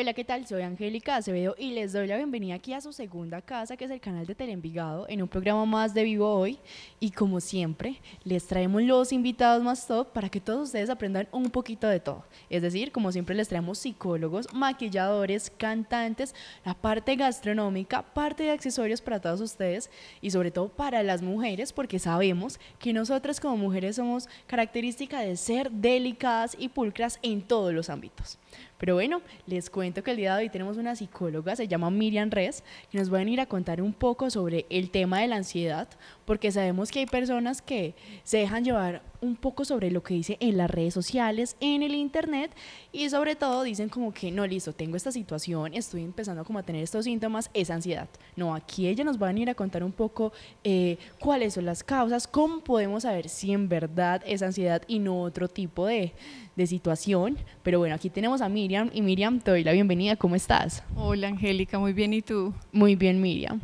hola, ¿qué tal? Soy Angélica Acevedo y les doy la bienvenida aquí a su segunda casa, que es el canal de Telenvigado, en un programa más de Vivo Hoy. Y como siempre, les traemos los invitados más top para que todos ustedes aprendan un poquito de todo. Es decir, como siempre, les traemos psicólogos, maquilladores, cantantes, la parte gastronómica, parte de accesorios para todos ustedes y sobre todo para las mujeres, porque sabemos que nosotras como mujeres somos característica de ser delicadas y pulcras en todos los ámbitos. Pero bueno, les cuento que el día de hoy tenemos una psicóloga, se llama Miriam Res, que nos va a venir a contar un poco sobre el tema de la ansiedad, porque sabemos que hay personas que se dejan llevar un poco sobre lo que dice en las redes sociales, en el internet, y sobre todo dicen como que, no, listo, tengo esta situación, estoy empezando como a tener estos síntomas, es ansiedad. No, aquí ella nos va a venir a contar un poco eh, cuáles son las causas, cómo podemos saber si en verdad es ansiedad y no otro tipo de, de situación. Pero bueno, aquí tenemos a Miriam y Miriam, te doy la bienvenida. ¿Cómo estás? Hola Angélica, muy bien. ¿Y tú? Muy bien, Miriam.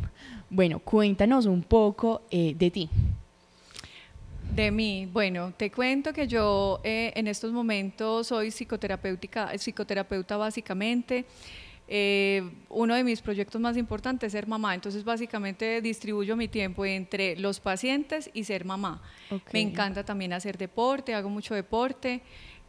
Bueno, cuéntanos un poco eh, de ti. De mí, bueno, te cuento que yo eh, en estos momentos soy psicoterapéutica, psicoterapeuta básicamente. Eh, uno de mis proyectos más importantes es ser mamá, entonces básicamente distribuyo mi tiempo entre los pacientes y ser mamá. Me encanta también hacer deporte, hago mucho deporte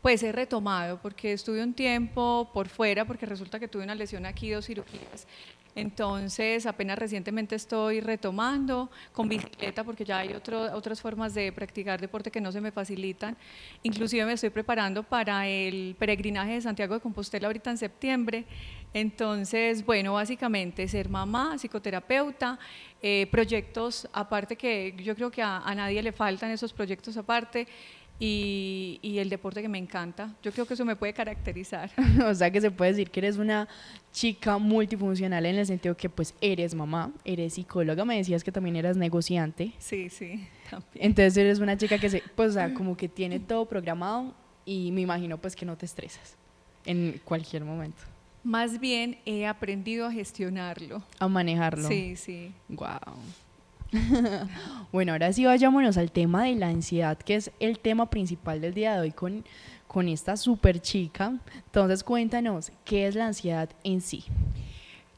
pues he retomado, porque estuve un tiempo por fuera, porque resulta que tuve una lesión aquí, dos cirugías. Entonces, apenas recientemente estoy retomando con bicicleta porque ya hay otras formas de practicar deporte que no se me facilitan. Inclusive me estoy preparando para el peregrinaje de Santiago de Compostela ahorita en septiembre. Entonces, bueno, básicamente ser mamá, psicoterapeuta, eh, proyectos aparte que yo creo que a nadie le faltan esos proyectos aparte y, el deporte que me encanta. Yo creo que eso me puede caracterizar. o sea que se puede decir que eres una chica multifuncional en el sentido que pues eres mamá, eres psicóloga, me decías que también eras negociante. Sí, sí, también. Entonces eres una chica que se, pues como que tiene todo programado y me imagino pues que no te estresas en cualquier momento. Más bien he aprendido a gestionarlo. A manejarlo. Sí, sí. Wow. bueno, ahora sí vayámonos al tema de la ansiedad, que es el tema principal del día de hoy con, con esta super chica. Entonces cuéntanos, ¿qué es la ansiedad en sí?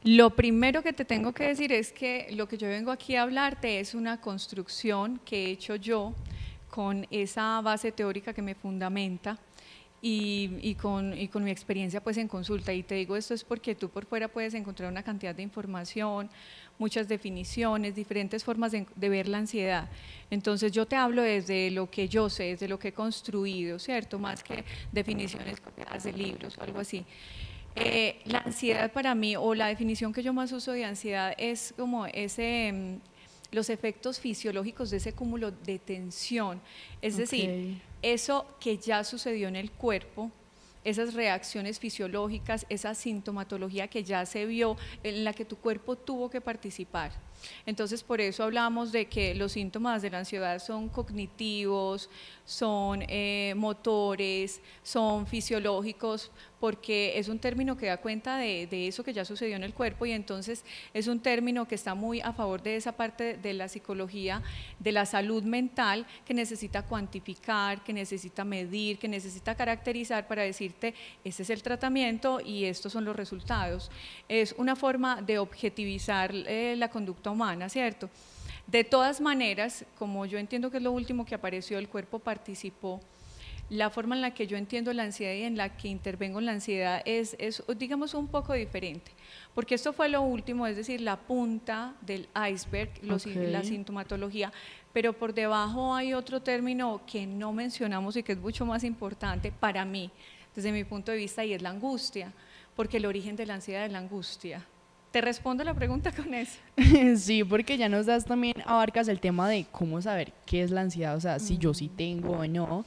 Lo primero que te tengo que decir es que lo que yo vengo aquí a hablarte es una construcción que he hecho yo con esa base teórica que me fundamenta. Y, con, con, mi experiencia pues en consulta. Y te digo esto es porque tú por fuera puedes encontrar una cantidad de información, muchas definiciones, diferentes formas de, ver la ansiedad. Entonces yo te hablo desde lo que yo sé, desde lo que he construido, ¿cierto? Más que definiciones copiadas de libros o algo así. Eh, la ansiedad para mí, o la definición que yo más uso de ansiedad es como ese em, los efectos fisiológicos de ese cúmulo de tensión. Es decir, eso que ya sucedió en el cuerpo, esas reacciones fisiológicas, esa sintomatología que ya se vio, en la que tu cuerpo tuvo que participar. Entonces, por eso hablamos de que los síntomas de la ansiedad son cognitivos, son eh, motores, son fisiológicos, porque es un término que da cuenta de, eso que ya sucedió en el cuerpo y entonces es un término que está muy a favor de esa parte de la psicología, de la salud mental, que necesita cuantificar, que necesita medir, que necesita caracterizar para decirte, este es el tratamiento y estos son los resultados. Es una forma de objetivizar eh, la conducta humana, ¿cierto? De todas maneras, como yo entiendo que es lo último que apareció, el cuerpo participó la forma en la que yo entiendo la ansiedad y en la que intervengo en la ansiedad es, es, digamos, un poco diferente, porque esto fue lo último, es decir, la punta del iceberg, los, la sintomatología, pero por debajo hay otro término que no mencionamos y que es mucho más importante para mí, desde mi punto de vista, y es la angustia, porque el origen de la ansiedad es la angustia. Te respondo la pregunta con eso. Sí, porque ya nos das también, abarcas el tema de cómo saber qué es la ansiedad, o sea, si yo sí tengo o no,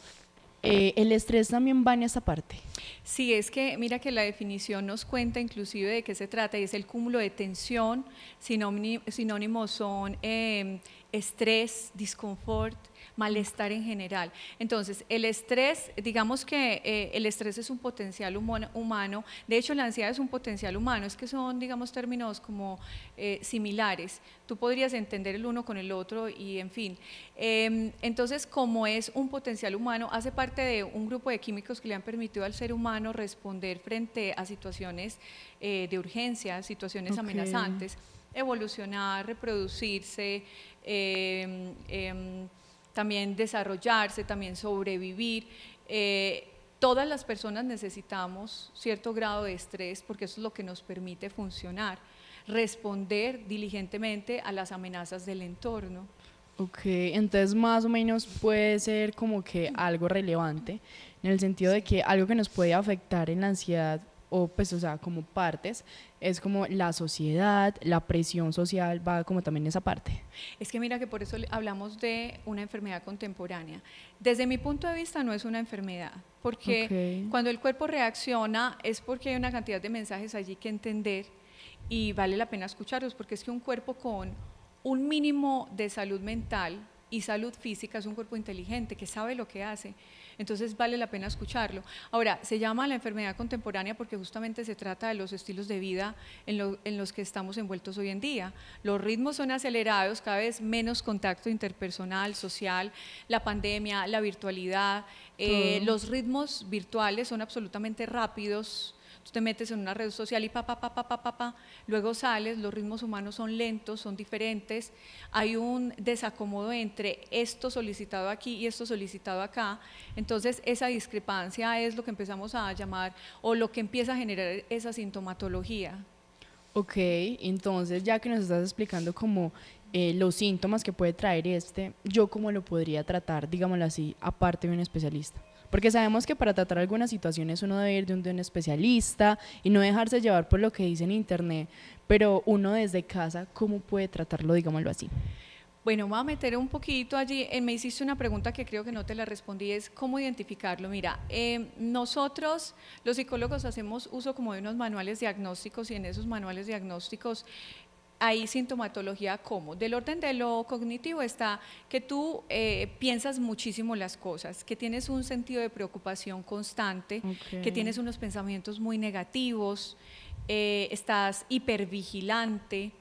eh, el estrés también va en esa parte. Sí, es que mira que la definición nos cuenta inclusive de qué se trata y es el cúmulo de tensión, sinónimos son em, estrés, disconfort, malestar en general. Entonces, el estrés, digamos que eh, el estrés es un potencial humano, de hecho la ansiedad es un potencial humano, es que son, digamos, términos como eh, similares. Tú podrías entender el uno con el otro y, en fin. Em, entonces, como es un potencial humano, hace parte de un grupo de químicos que le han permitido al ser humano responder frente a situaciones eh, de urgencia, situaciones amenazantes evolucionar, reproducirse, em, em, también desarrollarse, también sobrevivir. Eh, todas las personas necesitamos cierto grado de estrés porque eso es lo que nos permite funcionar, responder diligentemente a las amenazas del entorno. Ok, entonces más o menos puede ser como que algo relevante, en el sentido de que algo que nos puede afectar en la ansiedad o pues, o sea, como partes, es como la sociedad, la presión social va como también esa parte. Es que mira que por eso hablamos de una enfermedad contemporánea. Desde mi punto de vista no es una enfermedad, porque cuando el cuerpo reacciona es porque hay una cantidad de mensajes allí que entender y vale la pena escucharlos, porque es que un cuerpo con un mínimo de salud mental y salud física es un cuerpo inteligente que sabe lo que hace. Entonces vale la pena escucharlo. Ahora, se llama la enfermedad contemporánea porque justamente se trata de los estilos de vida en, los que estamos envueltos hoy en día. Los ritmos son acelerados, cada vez menos contacto interpersonal, social, la pandemia, la virtualidad. Eh, los ritmos virtuales son absolutamente rápidos Tú te metes en una red social y pa, pa, pa, pa, pa, pa, pa, luego sales, los ritmos humanos son lentos, son diferentes, hay un desacomodo entre esto solicitado aquí y esto solicitado acá, entonces esa discrepancia es lo que empezamos a llamar o lo que empieza a generar esa sintomatología. Ok, entonces ya que nos estás explicando como eh, los síntomas que puede traer este, yo cómo lo podría tratar, digámoslo así, aparte de un especialista. Porque sabemos que para tratar algunas situaciones uno debe ir de un, especialista y no dejarse llevar por lo que dice en internet, pero uno desde casa, ¿cómo puede tratarlo, digámoslo así? Bueno, voy a meter un poquito allí. Eh, me hiciste una pregunta que creo que no te la respondí, es cómo identificarlo. Mira, eh, nosotros los psicólogos hacemos uso como de unos manuales diagnósticos y en esos manuales diagnósticos hay sintomatología como. Del orden de lo cognitivo está que tú eh, piensas muchísimo las cosas, que tienes un sentido de preocupación constante, que tienes unos pensamientos muy negativos, eh, estás hipervigilante,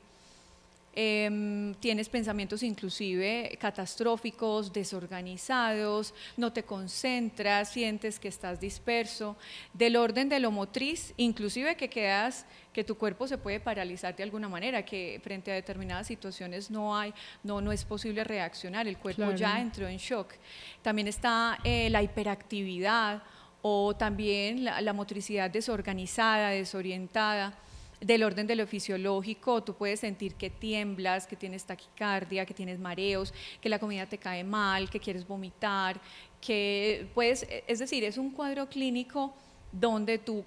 Em, tienes pensamientos inclusive catastróficos, desorganizados, no te concentras, sientes que estás disperso, del orden de lo motriz, inclusive que quedas, que tu cuerpo se puede paralizar de alguna manera, que frente a determinadas situaciones no hay, no, no es posible reaccionar, el cuerpo ya entró en shock. También está eh, la hiperactividad o también la motricidad desorganizada, desorientada del orden de lo fisiológico, tú puedes sentir que tiemblas, que tienes taquicardia, que tienes mareos, que la comida te cae mal, que quieres vomitar, que puedes, es decir, es un cuadro clínico donde tú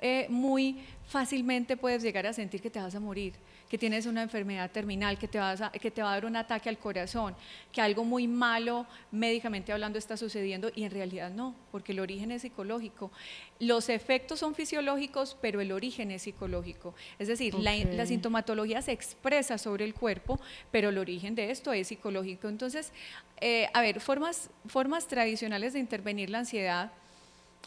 eh, muy fácilmente puedes llegar a sentir que te vas a morir que tienes una enfermedad terminal, que te, vas que te va a dar un ataque al corazón, que algo muy malo médicamente hablando está sucediendo y en realidad no, porque el origen es psicológico. Los efectos son fisiológicos, pero el origen es psicológico. Es decir, la, sintomatología se expresa sobre el cuerpo, pero el origen de esto es psicológico. Entonces, eh, a ver, formas, formas tradicionales de intervenir la ansiedad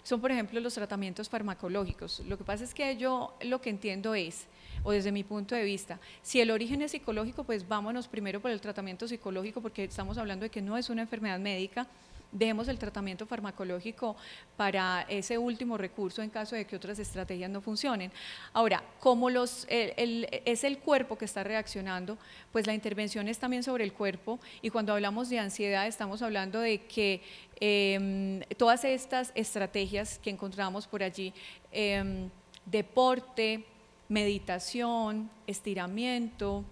son, por ejemplo, los tratamientos farmacológicos. Lo que pasa es que yo lo que entiendo es, o desde mi punto de vista, si el origen es psicológico, pues vámonos primero por el tratamiento psicológico porque estamos hablando de que no es una enfermedad médica, dejemos el tratamiento farmacológico para ese último recurso en caso de que otras estrategias no funcionen. Ahora, como es el cuerpo que está reaccionando, pues la intervención es también sobre el cuerpo y cuando hablamos de ansiedad estamos hablando de que em, todas estas estrategias que encontramos por allí, em, deporte, meditación, estiramiento,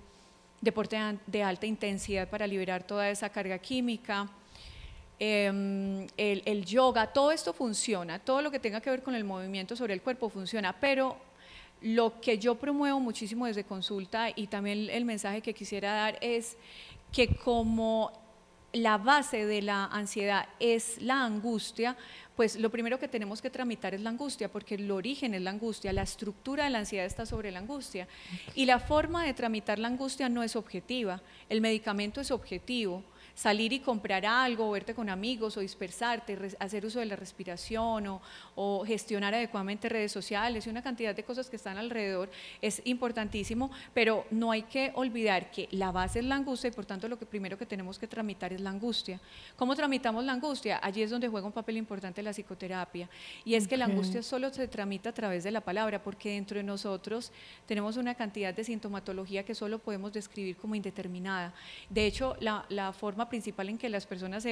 deporte de alta intensidad para liberar toda esa carga química, Em, el yoga, todo esto funciona, todo lo que tenga que ver con el movimiento sobre el cuerpo funciona, pero lo que yo promuevo muchísimo desde consulta y también el mensaje que quisiera dar es que como la base de la ansiedad es la angustia, pues lo primero que tenemos que tramitar es la angustia, porque el origen es la angustia, la estructura de la ansiedad está sobre la angustia. Y la forma de tramitar la angustia no es objetiva, el medicamento es objetivo, salir y comprar algo, verte con amigos, o dispersarte, hacer uso de la respiración, o, gestionar adecuadamente redes sociales y una cantidad de cosas que están alrededor, es importantísimo, pero no hay que olvidar que la base es la angustia y por tanto lo que primero que tenemos que tramitar es la angustia. ¿Cómo tramitamos la angustia? Allí es donde juega un papel importante la psicoterapia y es que la angustia solo se tramita a través de la palabra porque dentro de nosotros tenemos una cantidad de sintomatología que solo podemos describir como indeterminada. De hecho, la forma principal en que las personas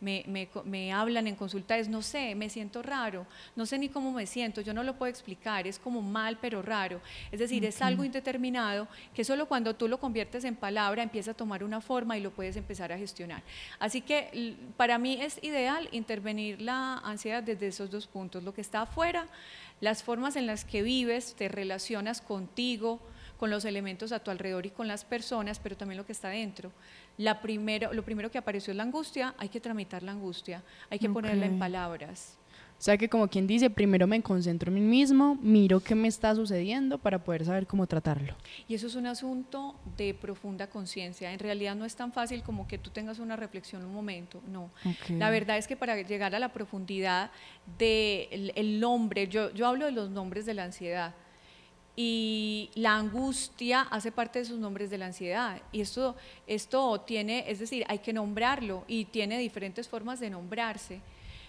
me, hablan en consulta es, no sé, me siento raro, no sé ni cómo me siento, yo no lo puedo explicar, es como mal pero raro. Es decir, es algo indeterminado que solo cuando tú lo conviertes en palabra empieza a tomar una forma y lo puedes empezar a gestionar. Así que para mí es ideal intervenir la ansiedad desde esos dos puntos, lo que está afuera, las formas en las que vives, te relacionas contigo, con los elementos a tu alrededor y con las personas, pero también lo que está dentro la primero, lo primero que apareció es la angustia, hay que tramitar la angustia, hay que ponerla en palabras. O sea que como quien dice, primero me concentro en mí mismo, miro qué me está sucediendo para poder saber cómo tratarlo. Y eso es un asunto de profunda conciencia. En realidad no es tan fácil como que tú tengas una reflexión un momento, no. La verdad es que para llegar a la profundidad del de el nombre, yo hablo de los nombres de la ansiedad y la angustia hace parte de sus nombres de la ansiedad. Y esto, esto tiene, es decir, hay que nombrarlo y tiene diferentes formas de nombrarse.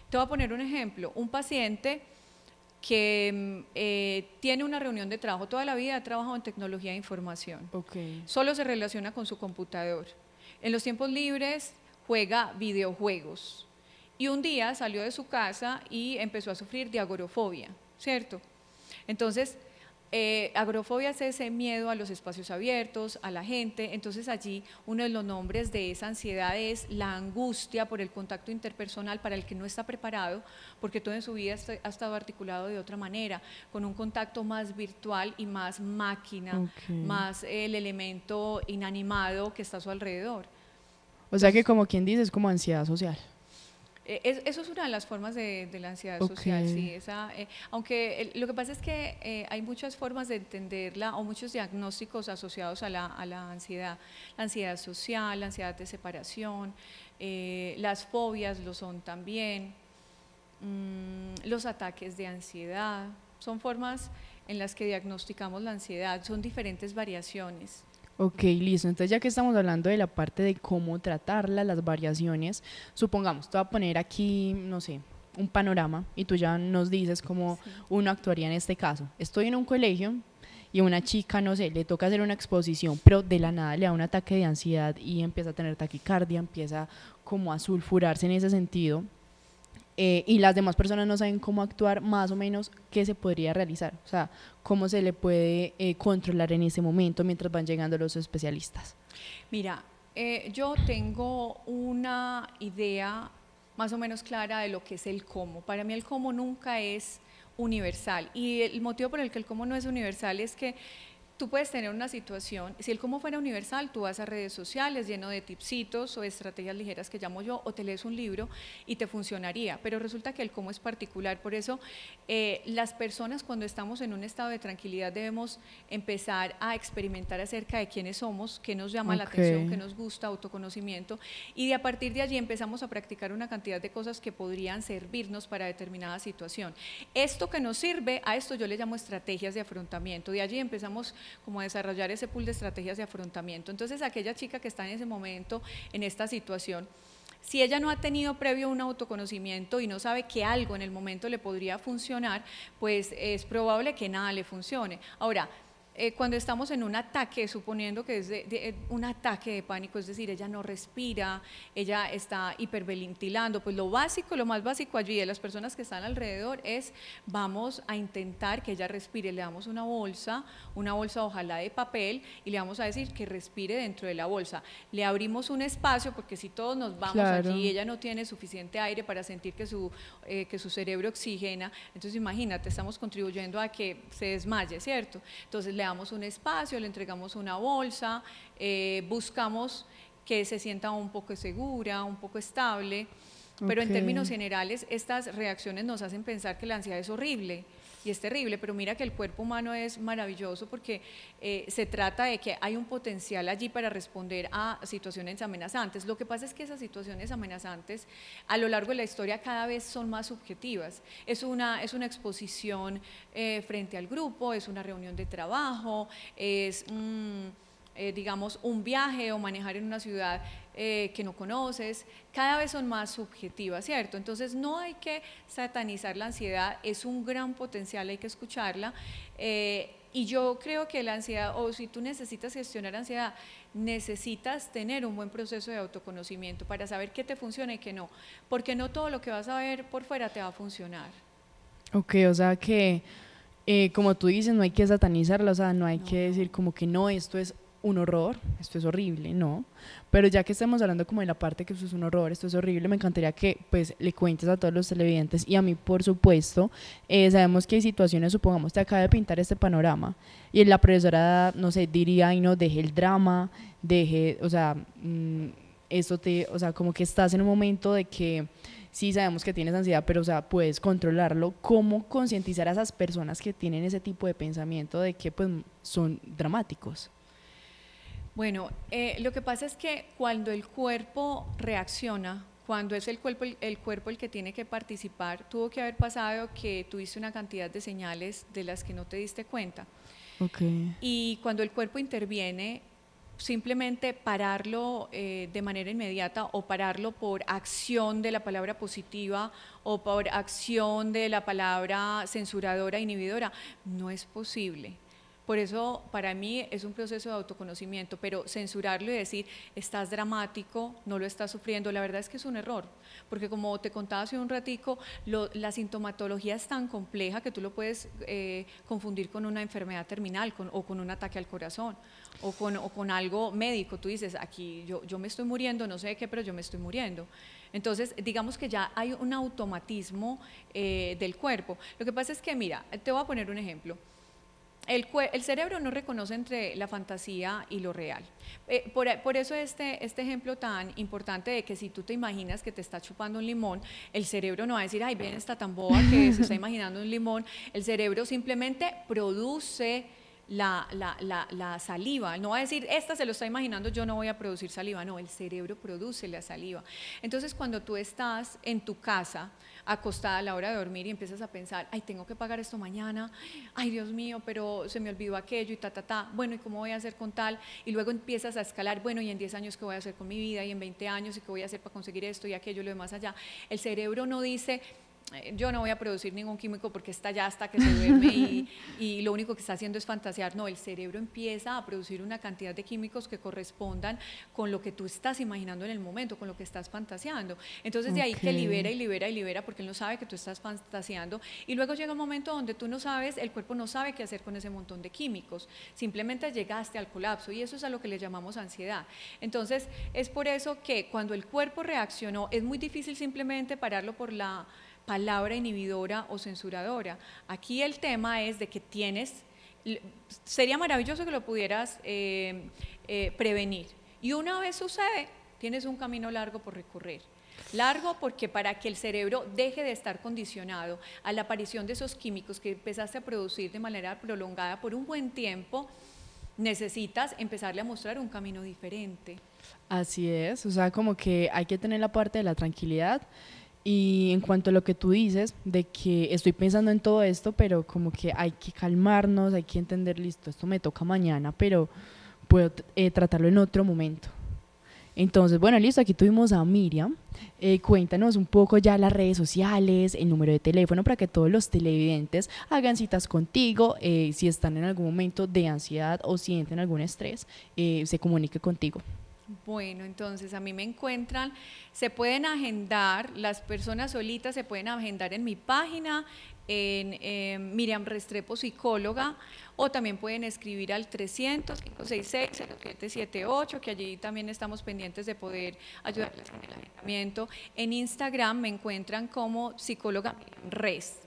Te voy a poner un ejemplo. Un paciente que mm, eh, tiene una reunión de trabajo toda la vida, ha trabajado en tecnología de información. Solo se relaciona con su computador. En los tiempos libres juega videojuegos. Y un día salió de su casa y empezó a sufrir de agorofobia, ¿cierto? Entonces, eh, agrofobia es ese miedo a los espacios abiertos, a la gente, entonces allí uno de los nombres de esa ansiedad es la angustia por el contacto interpersonal para el que no está preparado, porque todo en su vida ha estado articulado de otra manera, con un contacto más virtual y más máquina, más el elemento inanimado que está a su alrededor. O sea que como quien dice, es como ansiedad social. Eh, eso es una de las formas de, la ansiedad social, sí. Esa, eh, aunque lo que pasa es que eh, hay muchas formas de entenderla o muchos diagnósticos asociados a la, ansiedad. La ansiedad social, la ansiedad de separación, las fobias lo son también, mm, los ataques de ansiedad, son formas en las que diagnosticamos la ansiedad, son diferentes variaciones. Ok, listo. Entonces ya que estamos hablando de la parte de cómo tratarla, las variaciones, supongamos, te voy a poner aquí, no sé, un panorama y tú ya nos dices cómo uno actuaría en este caso. Estoy en un colegio y una chica, no sé, le toca hacer una exposición, pero de la nada le da un ataque de ansiedad y empieza a tener taquicardia, empieza como a sulfurarse en ese sentido. Eh, y las demás personas no saben cómo actuar, más o menos qué se podría realizar, o sea, cómo se le puede eh, controlar en ese momento mientras van llegando los especialistas. Mira, eh, yo tengo una idea más o menos clara de lo que es el cómo. Para mí el cómo nunca es universal y el motivo por el que el cómo no es universal es que tú puedes tener una situación, si el cómo fuera universal, tú vas a redes sociales lleno de tipsitos o estrategias ligeras que llamo yo, o te lees un libro y te funcionaría, pero resulta que el cómo es particular, por eso eh, las personas cuando estamos en un estado de tranquilidad debemos empezar a experimentar acerca de quiénes somos, qué nos llama la atención, qué nos gusta, autoconocimiento, y de a partir de allí empezamos a practicar una cantidad de cosas que podrían servirnos para determinada situación. Esto que nos sirve, a esto yo le llamo estrategias de afrontamiento, de allí empezamos como desarrollar ese pool de estrategias de afrontamiento. Entonces, aquella chica que está en ese momento, en esta situación, si ella no ha tenido previo un autoconocimiento y no sabe que algo en el momento le podría funcionar, pues es probable que nada le funcione. Ahora, eh, cuando estamos en un ataque, suponiendo que es eh, un ataque de pánico, es decir, ella no respira, ella está hiperventilando, pues lo básico, lo más básico allí de las personas que están alrededor es vamos a intentar que ella respire, le damos una bolsa, una bolsa ojalá de papel y le vamos a decir que respire dentro de la bolsa. Le abrimos un espacio porque si todos nos vamos allí allí, ella no tiene suficiente aire para sentir que su, eh, que su cerebro oxigena, entonces imagínate, estamos contribuyendo a que se desmaye, ¿cierto? Entonces le damos un espacio, le entregamos una bolsa, eh, buscamos que se sienta un poco segura, un poco estable. Pero en términos generales, estas reacciones nos hacen pensar que la ansiedad es horrible y es terrible, pero mira que el cuerpo humano es maravilloso porque eh, se trata de que hay un potencial allí para responder a situaciones amenazantes. Lo que pasa es que esas situaciones amenazantes a lo largo de la historia cada vez son más subjetivas. Es una, es una exposición eh, frente al grupo, es una reunión de trabajo, es... Eh, digamos, un viaje o manejar en una ciudad eh, que no conoces, cada vez son más subjetivas, ¿cierto? Entonces no hay que satanizar la ansiedad, es un gran potencial, hay que escucharla. Eh, y yo creo que la ansiedad, o si tú necesitas gestionar ansiedad, necesitas tener un buen proceso de autoconocimiento para saber qué te funciona y qué no, porque no todo lo que vas a ver por fuera te va a funcionar. Ok, o sea que... Eh, como tú dices, no hay que satanizarla, o sea, no hay que decir como que no, esto es un horror, esto es horrible, ¿no? Pero ya que estamos hablando como de la parte que es un horror, esto es horrible, me encantaría que pues le cuentes a todos los televidentes y a mí, por supuesto, eh, sabemos que hay situaciones, supongamos, te acaba de pintar este panorama y la profesora, no sé, diría, y no, deje el drama, deje, o sea, mm, eso te, o sea, como que estás en un momento de que sí sabemos que tienes ansiedad, pero o sea, puedes controlarlo. ¿Cómo concientizar a esas personas que tienen ese tipo de pensamiento de que pues son dramáticos? Bueno, eh, lo que pasa es que cuando el cuerpo reacciona, cuando es el cuerpo, el que tiene que participar, tuvo que haber pasado que tuviste una cantidad de señales de las que no te diste cuenta. Okay. Y cuando el cuerpo interviene, simplemente pararlo eh, de manera inmediata o pararlo por acción de la palabra positiva o por acción de la palabra censuradora, inhibidora, no es posible. Por eso para mí es un proceso de autoconocimiento, pero censurarlo y decir, estás dramático, no lo estás sufriendo, la verdad es que es un error, porque como te contaba hace un ratico, la sintomatología es tan compleja que tú lo puedes eh, confundir con una enfermedad terminal o con un ataque al corazón o con, algo médico. Tú dices, aquí yo, yo me estoy muriendo, no sé qué, pero yo me estoy muriendo. Entonces, digamos que ya hay un automatismo eh, del cuerpo. Lo que pasa es que, mira, te voy a poner un ejemplo el, cerebro no reconoce entre la fantasía y lo real. Eh, por, eso este, este ejemplo tan importante de que si tú te imaginas que te está chupando un limón, el cerebro no va a decir, ay, ven, está tan boba que se está imaginando un limón. El cerebro simplemente produce la, la, saliva. No va a decir, esta se lo está imaginando, yo no voy a producir saliva. No, el cerebro produce la saliva. Entonces, cuando tú estás en tu casa, acostada a la hora de dormir y empiezas a pensar, ay, tengo que pagar esto mañana, ay, Dios mío, pero se me olvidó aquello y ta, ta, ta, bueno, ¿y cómo voy a hacer con tal? Y luego empiezas a escalar, bueno, ¿y en 10 años qué voy a hacer con mi vida? ¿Y en 20 años y qué voy a hacer para conseguir esto y aquello y lo demás allá? El cerebro no dice, eh, yo no voy a producir ningún químico porque está ya hasta que se duerme y, lo único que está haciendo es fantasear. No, el cerebro empieza a producir una cantidad de químicos que correspondan con lo que tú estás imaginando en el momento, con lo que estás fantaseando. Entonces de ahí que libera y libera y libera porque él no sabe que tú estás fantaseando. Y luego llega un momento donde tú no sabes, el cuerpo no sabe qué hacer con ese montón de químicos. Simplemente llegaste al colapso y eso es a lo que le llamamos ansiedad. Entonces es por eso que cuando el cuerpo reaccionó es muy difícil simplemente pararlo por la palabra inhibidora o censuradora. Aquí el tema es de que tienes, sería maravilloso que lo pudieras eh, eh, prevenir. Y una vez sucede, tienes un camino largo por recorrer. Largo porque para que el cerebro deje de estar condicionado a la aparición de esos químicos que empezaste a producir de manera prolongada por un buen tiempo, necesitas empezarle a mostrar un camino diferente. Así es, o sea, como que hay que tener la parte de la tranquilidad y en cuanto a lo que tú dices, de que estoy pensando en todo esto, pero como que hay que calmarnos, hay que entender, listo, esto me toca mañana, pero puedo eh, tratarlo en otro momento. Entonces, bueno, listo, aquí tuvimos a Miriam. Eh, cuéntanos un poco ya las redes sociales, el número de teléfono para que todos los televidentes hagan citas contigo. Eh, si están en algún momento de ansiedad o sienten algún estrés, se comunique contigo. Bueno, entonces a mí me encuentran, se pueden agendar, las personas solitas se pueden agendar en mi página, en eh, Miriam Restrepo, psicóloga, o también pueden escribir al 300-566-0778, que allí también estamos pendientes de poder ayudarles en el agendamiento. En Instagram me encuentran como psicóloga Res.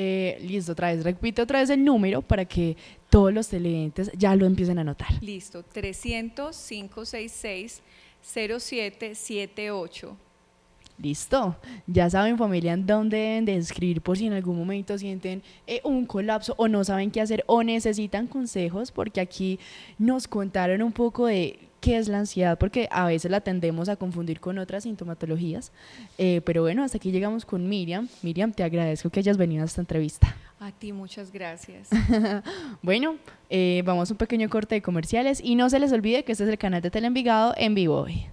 Eh, listo, otra vez, repito otra vez el número para que todos los televidentes ya lo empiecen a notar. Listo, 300-566-0778. Listo, ya saben familia en dónde deben de escribir por si en algún momento sienten eh, un colapso o no saben qué hacer o necesitan consejos porque aquí nos contaron un poco de qué es la ansiedad, porque a veces la tendemos a confundir con otras sintomatologías. Eh, pero bueno, hasta aquí llegamos con Miriam. Miriam, te agradezco que hayas venido a esta entrevista. A ti muchas gracias. bueno, eh, vamos a un pequeño corte de comerciales y no se les olvide que este es el canal de Telenvigado en vivo hoy.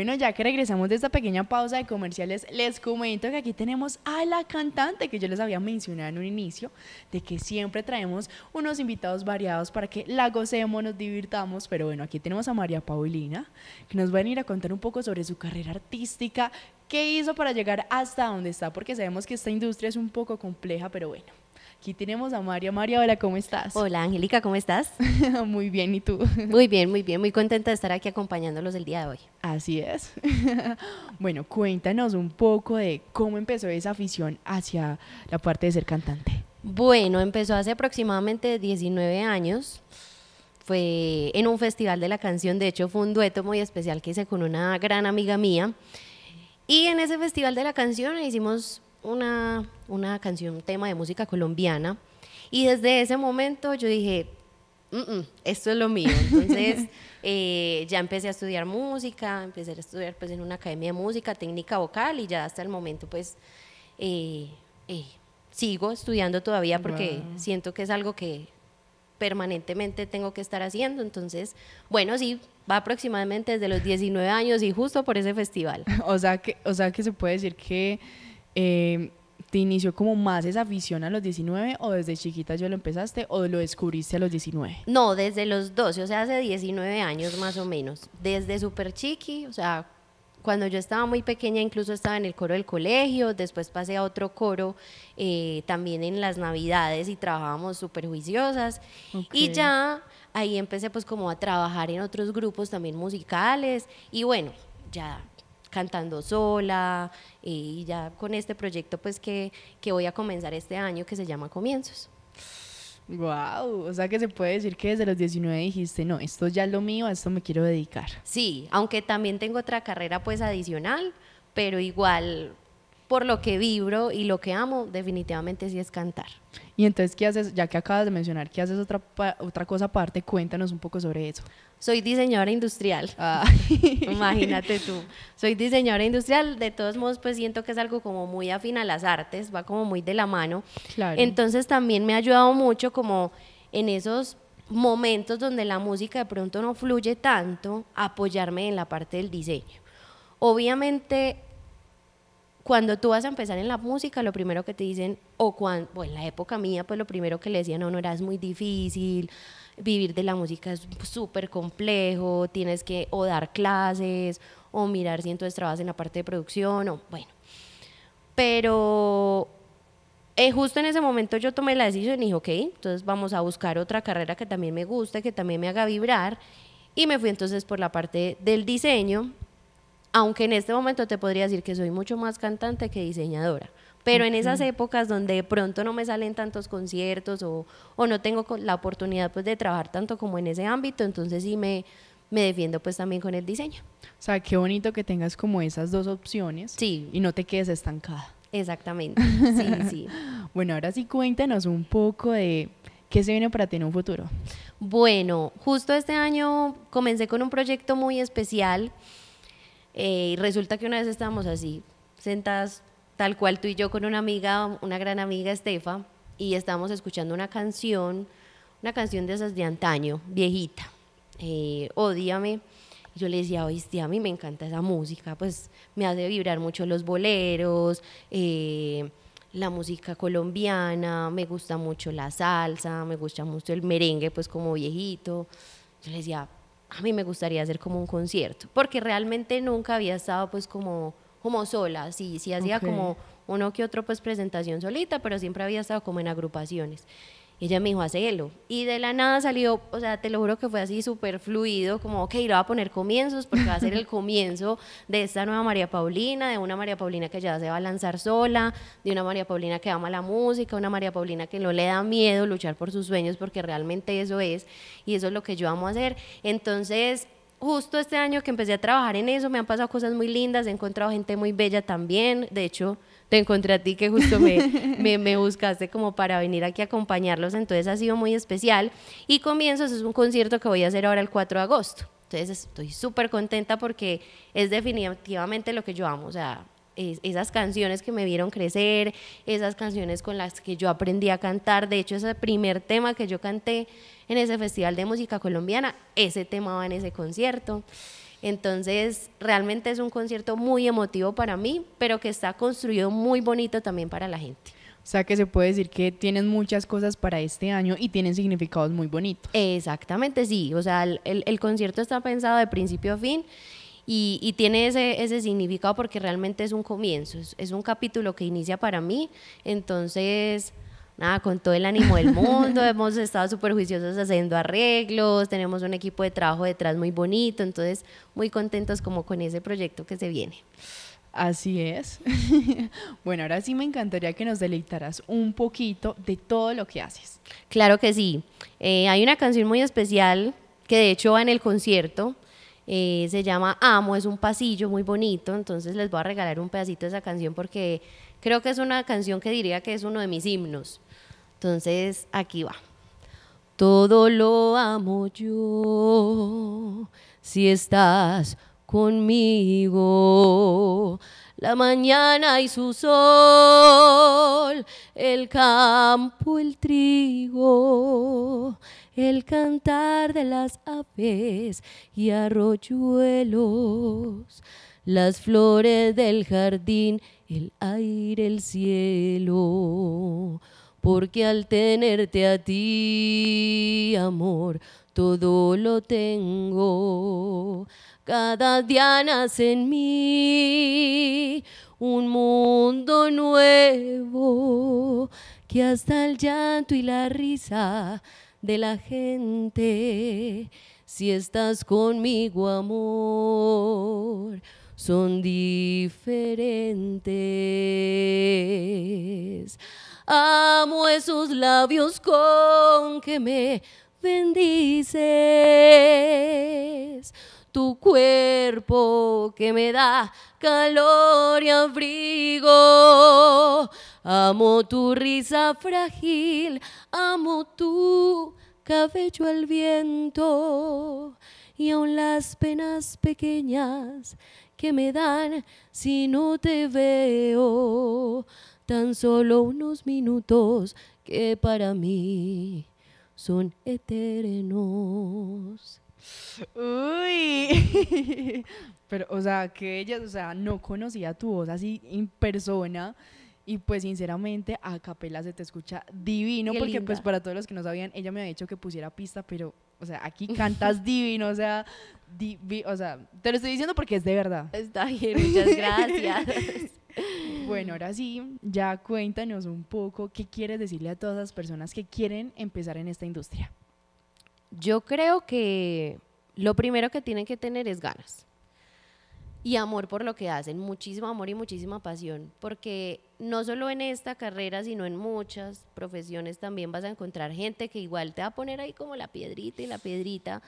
Bueno, ya que regresamos de esta pequeña pausa de comerciales, les comento que aquí tenemos a la cantante que yo les había mencionado en un inicio, de que siempre traemos unos invitados variados para que la gocemos, nos divirtamos. Pero bueno, aquí tenemos a María Paulina, que nos va a venir a contar un poco sobre su carrera artística, qué hizo para llegar hasta donde está, porque sabemos que esta industria es un poco compleja, pero bueno. Aquí tenemos a María. María, hola, ¿cómo estás? Hola, Angélica, ¿cómo estás? muy bien, ¿y tú? muy bien, muy bien, muy contenta de estar aquí acompañándolos el día de hoy. Así es. bueno, cuéntanos un poco de cómo empezó esa afición hacia la parte de ser cantante. Bueno, empezó hace aproximadamente 19 años. Fue en un festival de la canción, de hecho fue un dueto muy especial que hice con una gran amiga mía. Y en ese festival de la canción hicimos una, una canción, un tema de música colombiana. Y desde ese momento yo dije, esto es lo mío. Entonces eh, ya empecé a estudiar música, empecé a estudiar pues en una academia de música, técnica vocal y ya hasta el momento pues eh, eh, sigo estudiando todavía porque siento que es algo que permanentemente tengo que estar haciendo. Entonces, bueno, sí, va aproximadamente desde los 19 años y justo por ese festival. O sea que, o sea que se puede decir que Em, ¿te inició como más esa afición a los 19 o desde chiquita ya lo empezaste o lo descubriste a los 19? No, desde los 12, o sea, hace 19 años más o menos. Desde súper chiqui, o sea, cuando yo estaba muy pequeña incluso estaba en el coro del colegio, después pasé a otro coro eh, también en las navidades y trabajábamos súper juiciosas. Y ya ahí empecé pues como a trabajar en otros grupos también musicales y bueno, ya cantando sola eh, y ya con este proyecto pues que, voy a comenzar este año que se llama Comienzos. Wow, o sea que se puede decir que desde los 19 dijiste, no, esto ya es lo mío, a esto me quiero dedicar. Sí, aunque también tengo otra carrera pues adicional, pero igual por lo que vibro y lo que amo definitivamente sí es cantar. Y entonces, ¿qué haces? Ya que acabas de mencionar ¿qué haces otra, otra cosa aparte, cuéntanos un poco sobre eso. Soy diseñadora industrial. Imagínate tú. Soy diseñadora industrial. De todos modos, pues siento que es algo como muy afín a las artes, va como muy de la mano. Entonces también me ha ayudado mucho como en esos momentos donde la música de pronto no fluye tanto, apoyarme en la parte del diseño. Obviamente cuando tú vas a empezar en la música, lo primero que te dicen, o cuando, bueno, en la época mía, pues lo primero que le decían, no, no, era es muy difícil, vivir de la música es súper complejo, tienes que o dar clases, o mirar si entonces trabajas en la parte de producción, o bueno. Pero eh, justo en ese momento yo tomé la decisión y dije, ok, entonces vamos a buscar otra carrera que también me guste, que también me haga vibrar, y me fui entonces por la parte del diseño, aunque en este momento te podría decir que soy mucho más cantante que diseñadora. Pero en esas épocas donde de pronto no me salen tantos conciertos o, no tengo la oportunidad pues, de trabajar tanto como en ese ámbito, entonces sí me, defiendo pues también con el diseño. O sea, qué bonito que tengas como esas dos opciones sí. y no te quedes estancada. Exactamente, sí, sí. Bueno, ahora sí cuéntanos un poco de qué se viene para ti en un futuro. Bueno, justo este año comencé con un proyecto muy especial eh, y resulta que una vez estábamos así, sentadas tal cual tú y yo con una amiga, una gran amiga Estefa, y estábamos escuchando una canción, una canción de esas de antaño, viejita, eh, Odíame. yo le decía, oíste, a mí me encanta esa música, pues me hace vibrar mucho los boleros, eh, la música colombiana, me gusta mucho la salsa, me gusta mucho el merengue, pues como viejito. Yo le decía, a mí me gustaría hacer como un concierto, porque realmente nunca había estado pues como, como sola, sí, hacía como uno que otro pues presentación solita, pero siempre había estado como en agrupaciones ella me dijo, hazelo Y de la nada salió, o sea, te lo juro que fue así súper fluido, como, ok, lo voy a poner comienzos porque va a ser el comienzo de esta nueva María Paulina, de una María Paulina que ya se va a lanzar sola, de una María Paulina que ama la música, una María Paulina que no le da miedo luchar por sus sueños porque realmente eso es y eso es lo que yo amo hacer. Entonces, justo este año que empecé a trabajar en eso, me han pasado cosas muy lindas, he encontrado gente muy bella también, de hecho te encontré a ti que justo me, me, buscaste como para venir aquí a acompañarlos, entonces ha sido muy especial. Y comienzo, es un concierto que voy a hacer ahora el 4 de agosto. Entonces estoy súper contenta porque es definitivamente lo que yo amo, o sea, esas canciones que me vieron crecer, esas canciones con las que yo aprendí a cantar. De hecho, ese primer tema que yo canté en ese Festival de Música Colombiana, ese tema va en ese concierto. Entonces, realmente es un concierto muy emotivo para mí, pero que está construido muy bonito también para la gente. O sea que se puede decir que tienen muchas cosas para este año y tienen significados muy bonitos. Exactamente, sí. O sea, el, concierto está pensado de principio a fin y, tiene ese, significado porque realmente es un comienzo, es un capítulo que inicia para mí. Entonces, nada, con todo el ánimo del mundo, hemos estado súper juiciosos haciendo arreglos, tenemos un equipo de trabajo detrás muy bonito, entonces muy contentos como con ese proyecto que se viene. Así es. bueno, ahora sí me encantaría que nos deleitaras un poquito de todo lo que haces. Claro que sí. Eh, hay una canción muy especial que de hecho va en el concierto. Eh, se llama Amo, es un pasillo muy bonito, entonces les voy a regalar un pedacito de esa canción porque creo que es una canción que diría que es uno de mis himnos. Entonces, aquí va. Todo lo amo yo si estás conmigo. La mañana y su sol, el campo, el trigo, el cantar de las aves y arroyuelos, las flores del jardín, el aire, el cielo porque al tenerte a ti, amor, todo lo tengo. Cada día nace en mí un mundo nuevo que hasta el llanto y la risa de la gente, si estás conmigo, amor, son diferentes. Amo esos labios con que me bendices. Tu cuerpo que me da calor y abrigo. Amo tu risa frágil, amo tu cabello al viento y aun las penas pequeñas que me dan si no te veo tan solo unos minutos que para mí son eternos. Uy, pero o sea, que ella, o sea, no conocía tu voz así en persona y pues sinceramente a capela se te escucha divino porque pues para todos los que no sabían, ella me había dicho que pusiera pista, pero o sea, aquí cantas divino, o sea, o sea, te lo estoy diciendo porque es de verdad. Está bien, muchas gracias. bueno, ahora sí, ya cuéntanos un poco qué quieres decirle a todas las personas que quieren empezar en esta industria. Yo creo que lo primero que tienen que tener es ganas y amor por lo que hacen, muchísimo amor y muchísima pasión, porque no solo en esta carrera, sino en muchas profesiones también vas a encontrar gente que igual te va a poner ahí como la piedrita y la piedrita,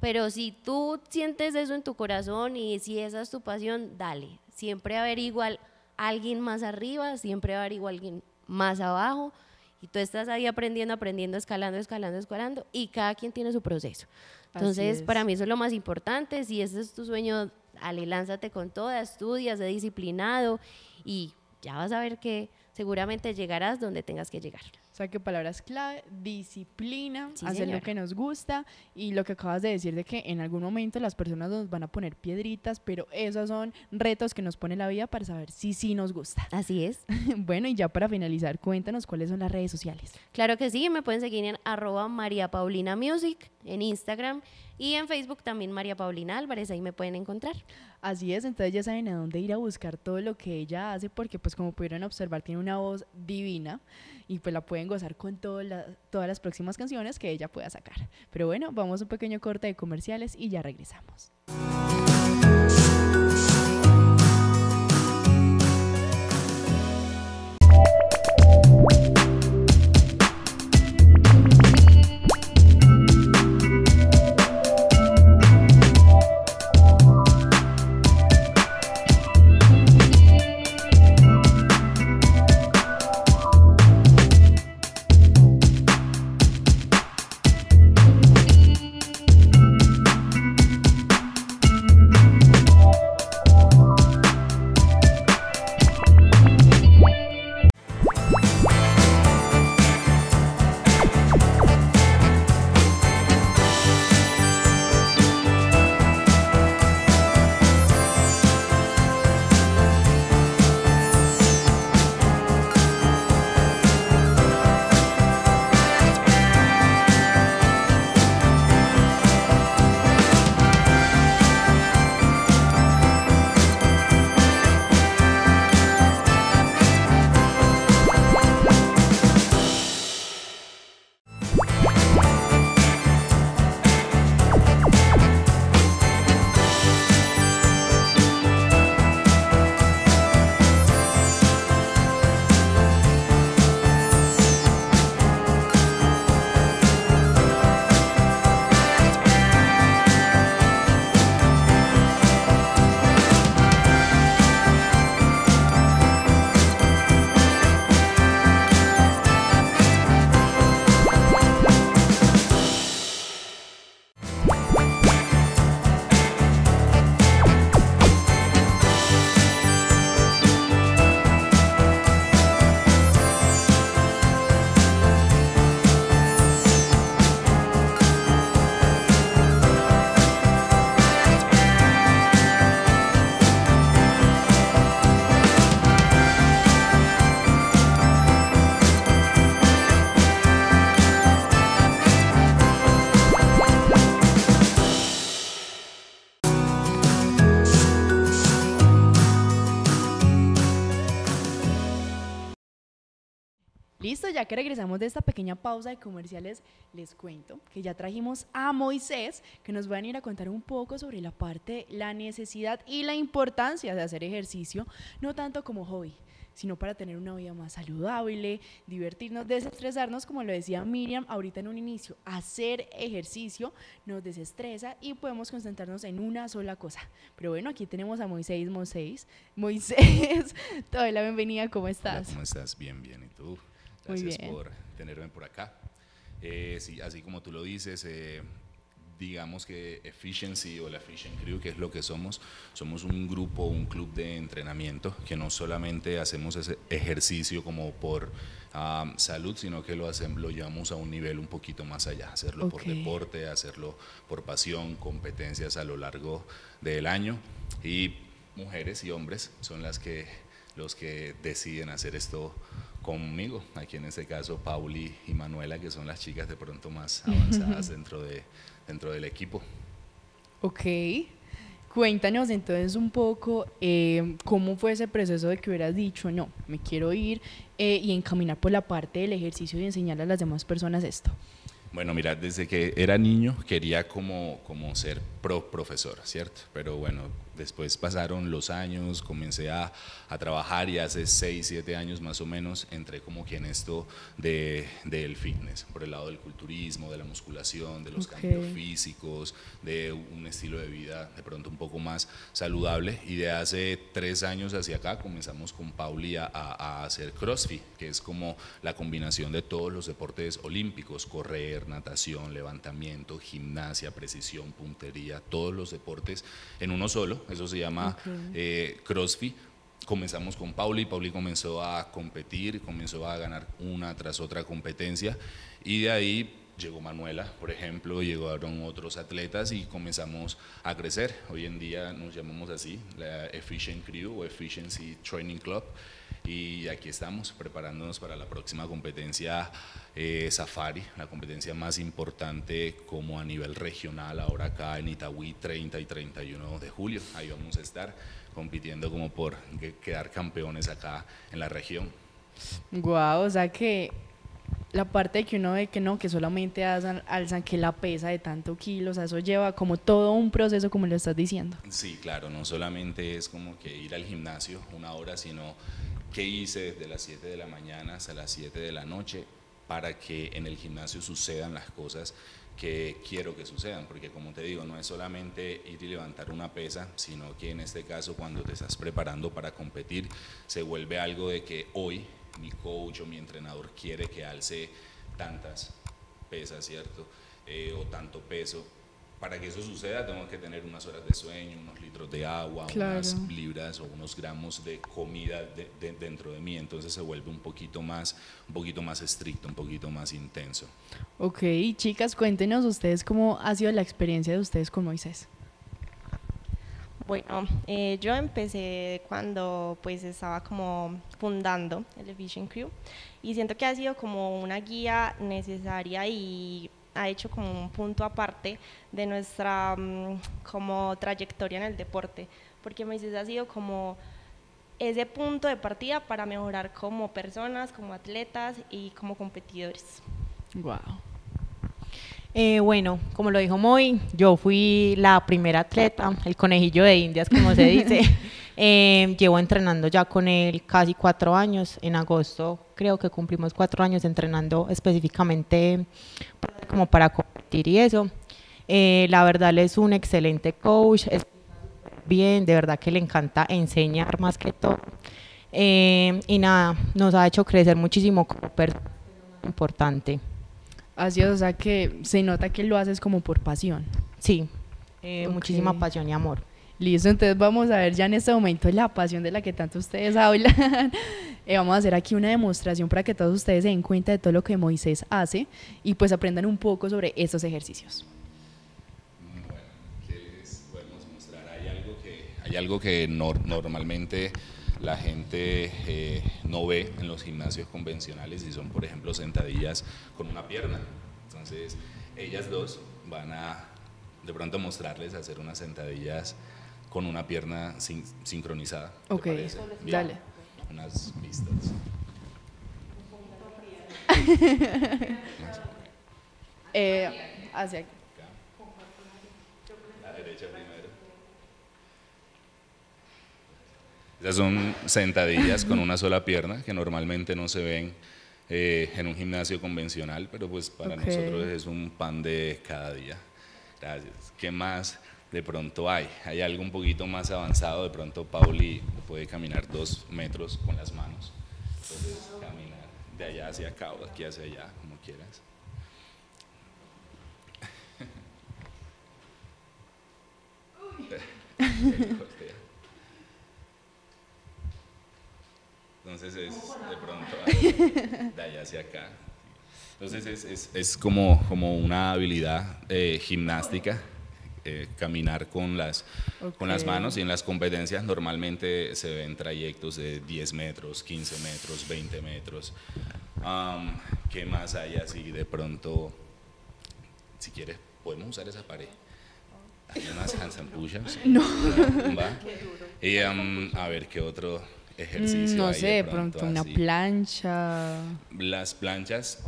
pero si tú sientes eso en tu corazón y si esa es tu pasión, dale, siempre a igual alguien más arriba, siempre va a haber alguien más abajo. Y tú estás ahí aprendiendo, aprendiendo, escalando, escalando, escalando, y cada quien tiene su proceso. Entonces, para mí eso es lo más importante. Si ese es tu sueño, ale, lánzate con todo, estudia, sé disciplinado y ya vas a ver que seguramente llegarás donde tengas que llegar. O sea, que palabras clave, disciplina, hacer lo que nos gusta y lo que acabas de decir de que en algún momento las personas nos van a poner piedritas, pero esos son retos que nos pone la vida para saber si sí nos gusta. Así es. bueno, y ya para finalizar, cuéntanos cuáles son las redes sociales. Claro que sí, me pueden seguir en arroba María Paulina Music, en Instagram y en Facebook también María Paulina Álvarez, ahí me pueden encontrar. Así es, entonces ya saben a dónde ir a buscar todo lo que ella hace, porque pues como pudieron observar tiene una voz divina y pues la pueden gozar con todas las próximas canciones que ella pueda sacar. Pero bueno, vamos a un pequeño corte de comerciales y ya regresamos. Listo, ya que regresamos de esta pequeña pausa de comerciales, les cuento que ya trajimos a Moisés, que nos van a ir a contar un poco sobre la parte, la necesidad y la importancia de hacer ejercicio, no tanto como hobby, sino para tener una vida más saludable, divertirnos, desestresarnos, como lo decía Miriam ahorita en un inicio. Hacer ejercicio nos desestresa y podemos concentrarnos en una sola cosa. Pero bueno, aquí tenemos a Moisés, Moisés. Moisés, toda la bienvenida, ¿cómo estás? ¿Cómo estás? Bien, bien. ¿Y tú? Gracias por tenerme por acá. Eh, así como tú lo dices, eh, digamos que Efficiency o la Efficient Crew, que es lo que somos, somos un grupo, un club de entrenamiento que no solamente hacemos ese ejercicio como por salud, sino que lo, hacemos, lo llevamos a un nivel un poquito más allá, hacerlo por deporte, hacerlo por pasión, competencias a lo largo del año y mujeres y hombres son las que los que deciden hacer esto conmigo, aquí en este caso Pauli y Manuela, que son las chicas de pronto más avanzadas dentro, de, dentro del equipo. Ok, cuéntanos entonces un poco eh, cómo fue ese proceso de que hubieras dicho, no, me quiero ir eh, y encaminar por la parte del ejercicio y enseñar a las demás personas esto. Bueno, mira, desde que era niño quería como, como ser pro profesor, ¿cierto? Pero bueno, Después pasaron los años, comencé a, trabajar y hace 6, 7 años más o menos entré como que en esto del de, fitness, por el lado del culturismo, de la musculación, de los cambios físicos, de un estilo de vida de pronto un poco más saludable. Y de hace tres años hacia acá comenzamos con Pauli a, a hacer CrossFit, que es como la combinación de todos los deportes olímpicos, correr, natación, levantamiento, gimnasia, precisión, puntería, todos los deportes en uno solo eso se llama eh, CrossFit. Comenzamos con Pauli, Pauli comenzó a competir, comenzó a ganar una tras otra competencia y de ahí llegó Manuela, por ejemplo, llegaron otros atletas y comenzamos a crecer. Hoy en día nos llamamos así, la Efficient Crew o Efficiency Training Club y aquí estamos preparándonos para la próxima competencia eh, Safari, la competencia más importante como a nivel regional, ahora acá en Itagüí, 30 y 31 de julio. Ahí vamos a estar compitiendo como por quedar campeones acá en la región. Guau, o sea que la parte que uno ve que no, que solamente alzan, que la pesa de tanto kilos, o sea, eso lleva como todo un proceso, como lo estás diciendo. Sí, claro, no solamente es como que ir al gimnasio una hora, sino que hice desde las 7 de la mañana hasta las 7 de la noche, para que en el gimnasio sucedan las cosas que quiero que sucedan, porque como te digo, no es solamente ir y levantar una pesa, sino que en este caso cuando te estás preparando para competir, se vuelve algo de que hoy mi coach o mi entrenador quiere que alce tantas pesas, ¿cierto? Eh, o tanto peso, para que eso suceda tengo que tener unas horas de sueño, unos litros de agua, unas libras o unos gramos de comida dentro de mí, entonces se vuelve un poquito más, un poquito más estricto, un poquito más intenso. Ok, chicas, cuéntenos ustedes cómo ha sido la experiencia de ustedes con Moisés. Bueno, eh, yo empecé cuando pues estaba como fundando el Vision Crew y siento que ha sido como una guía necesaria y ha hecho como un punto aparte de nuestra mm, como trayectoria en el deporte, porque me dices ha sido como ese punto de partida para mejorar como personas, como atletas y como competidores. Wow. Eh, bueno, como lo dijo Moy, yo fui la primera atleta, el conejillo de Indias, como se dice. Eh, llevo entrenando ya con él casi cuatro años. En agosto creo que cumplimos cuatro años entrenando específicamente como para competir y eso. Eh, la verdad, él es un excelente coach, es bien, de verdad que le encanta enseñar más que todo. y nada, nos ha hecho crecer muchísimo como importante. Así es, o sea que se nota que lo haces como por pasión. Sí, eh, muchísima pasión y amor. Listo, entonces vamos a ver ya en este momento la pasión de la que tanto ustedes hablan. Eh, vamos a hacer aquí una demostración para que todos ustedes se den cuenta de todo lo que Moisés hace y pues aprendan un poco sobre estos ejercicios. Bueno, ¿qué les podemos mostrar? Hay algo que, hay algo que normalmente la gente eh, no ve en los gimnasios convencionales y son, por ejemplo, sentadillas con una pierna. Entonces, ellas dos van a de pronto mostrarles hacer unas sentadillas con una pierna sincronizada. Ok, dale. Unas vistas. Eh, hacia aquí. La derecha primero. Esas son sentadillas con una sola pierna que normalmente no se ven eh, en un gimnasio convencional, pero pues para nosotros es un pan de cada día. Gracias. ¿Qué más de pronto hay? Hay algo un poquito más avanzado, de pronto Pauli puede caminar dos metros con las manos. caminar de allá hacia acá o de aquí hacia allá, como quieras. Entonces es de pronto allá hacia acá. Entonces es, es, es como, como una habilidad eh, gimnástica. Eh, caminar con las, con las manos y en las competencias normalmente se ven trayectos de 10 metros, 15 metros, 20 metros. ¿Qué más hay así de pronto? Si quieres, podemos usar esa pared. Hay unas Push-ups. No. ¿Va? Y a ver qué otro no sé, pronto, una plancha. Las planchas.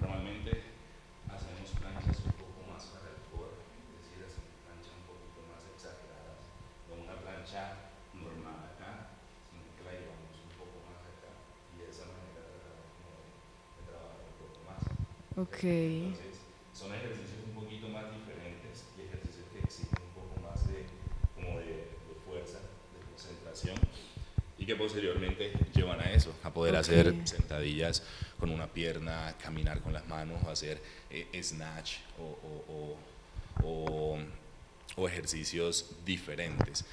Normalmente hacemos planchas un poco más hardcore, es decir, hacemos planchas un poquito más exageradas. una plancha normal acá, si que un poco más acá y de esa manera trabajamos trabajar un poco más. Ok. que posteriormente llevan a eso, a poder hacer sentadillas con una pierna, caminar con las manos, hacer eh, snatch o, o, ejercicios diferentes.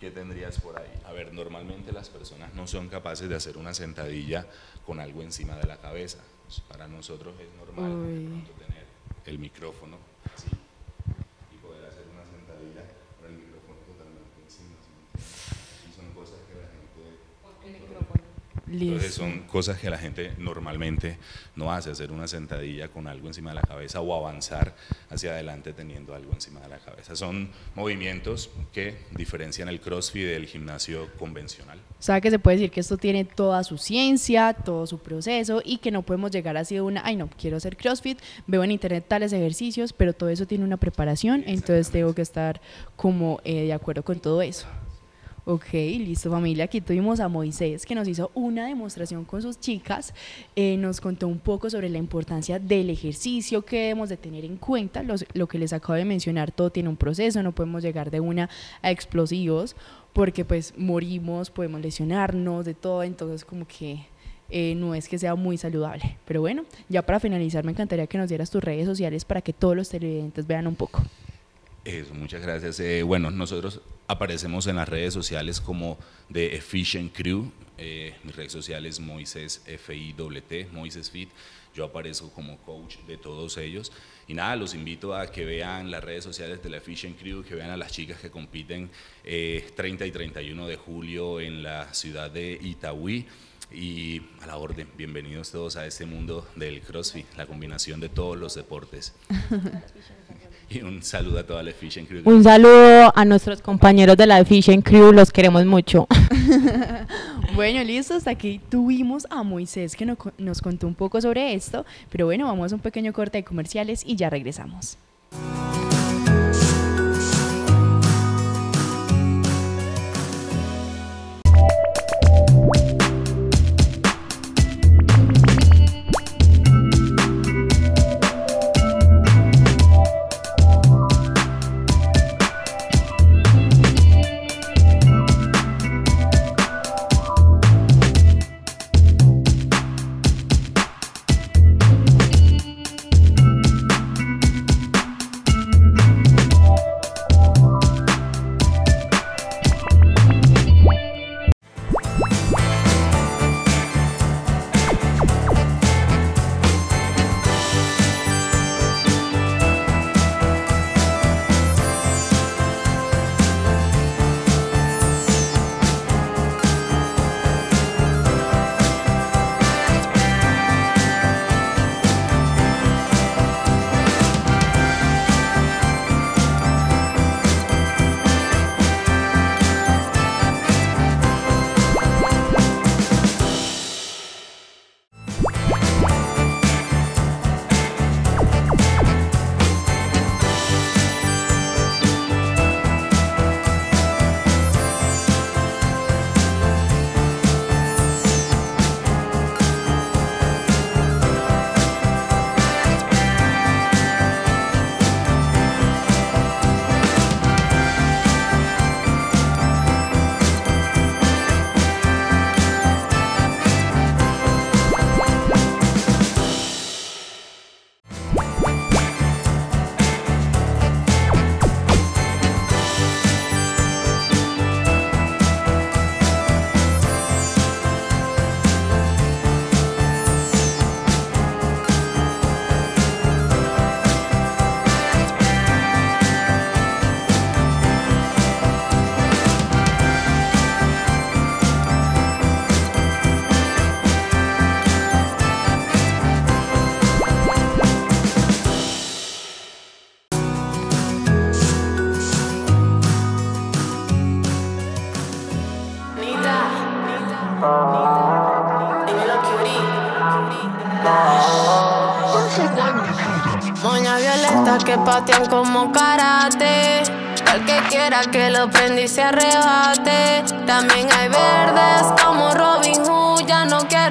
¿Qué tendrías por ahí? A ver, normalmente las personas no son capaces de hacer una sentadilla con algo encima de la cabeza. Para nosotros es normal tener el micrófono así Entonces son cosas que la gente normalmente no hace, hacer una sentadilla con algo encima de la cabeza o avanzar hacia adelante teniendo algo encima de la cabeza. Son movimientos que diferencian el CrossFit del gimnasio convencional. O sea que se puede decir que esto tiene toda su ciencia, todo su proceso y que no podemos llegar así de una, ay no, quiero hacer CrossFit, veo en internet tales ejercicios, pero todo eso tiene una preparación, entonces tengo que estar como eh, de acuerdo con todo eso. Ok, listo familia, aquí tuvimos a Moisés que nos hizo una demostración con sus chicas, eh, nos contó un poco sobre la importancia del ejercicio que debemos de tener en cuenta, lo que les acabo de mencionar, todo tiene un proceso, no podemos llegar de una a explosivos porque pues morimos, podemos lesionarnos, de todo, entonces como que eh, no es que sea muy saludable. Pero bueno, ya para finalizar me encantaría que nos dieras tus redes sociales para que todos los televidentes vean un poco. Eso, muchas gracias. Eh, bueno, nosotros aparecemos en las redes sociales como The Efficient Crew. Eh, mis redes sociales Moisés T, Moisés Fit. Yo aparezco como coach de todos ellos. Y nada, los invito a que vean las redes sociales de la Efficient Crew, que vean a las chicas que compiten 30 eh, y 31 de julio en la ciudad de Itaúí. Y a la orden, bienvenidos todos a este mundo del CrossFit, la combinación de todos los deportes. un saludo a toda la Efficient Crew. Un saludo a nuestros compañeros de la Efficient Crew, los queremos mucho. bueno, listo, hasta aquí tuvimos a Moisés que nos contó un poco sobre esto, pero bueno, vamos a un pequeño corte de comerciales y ya regresamos. patean como karate. Al que quiera que lo prenda y se arrebate. También hay verdes como Robin Hood, ya no quiero.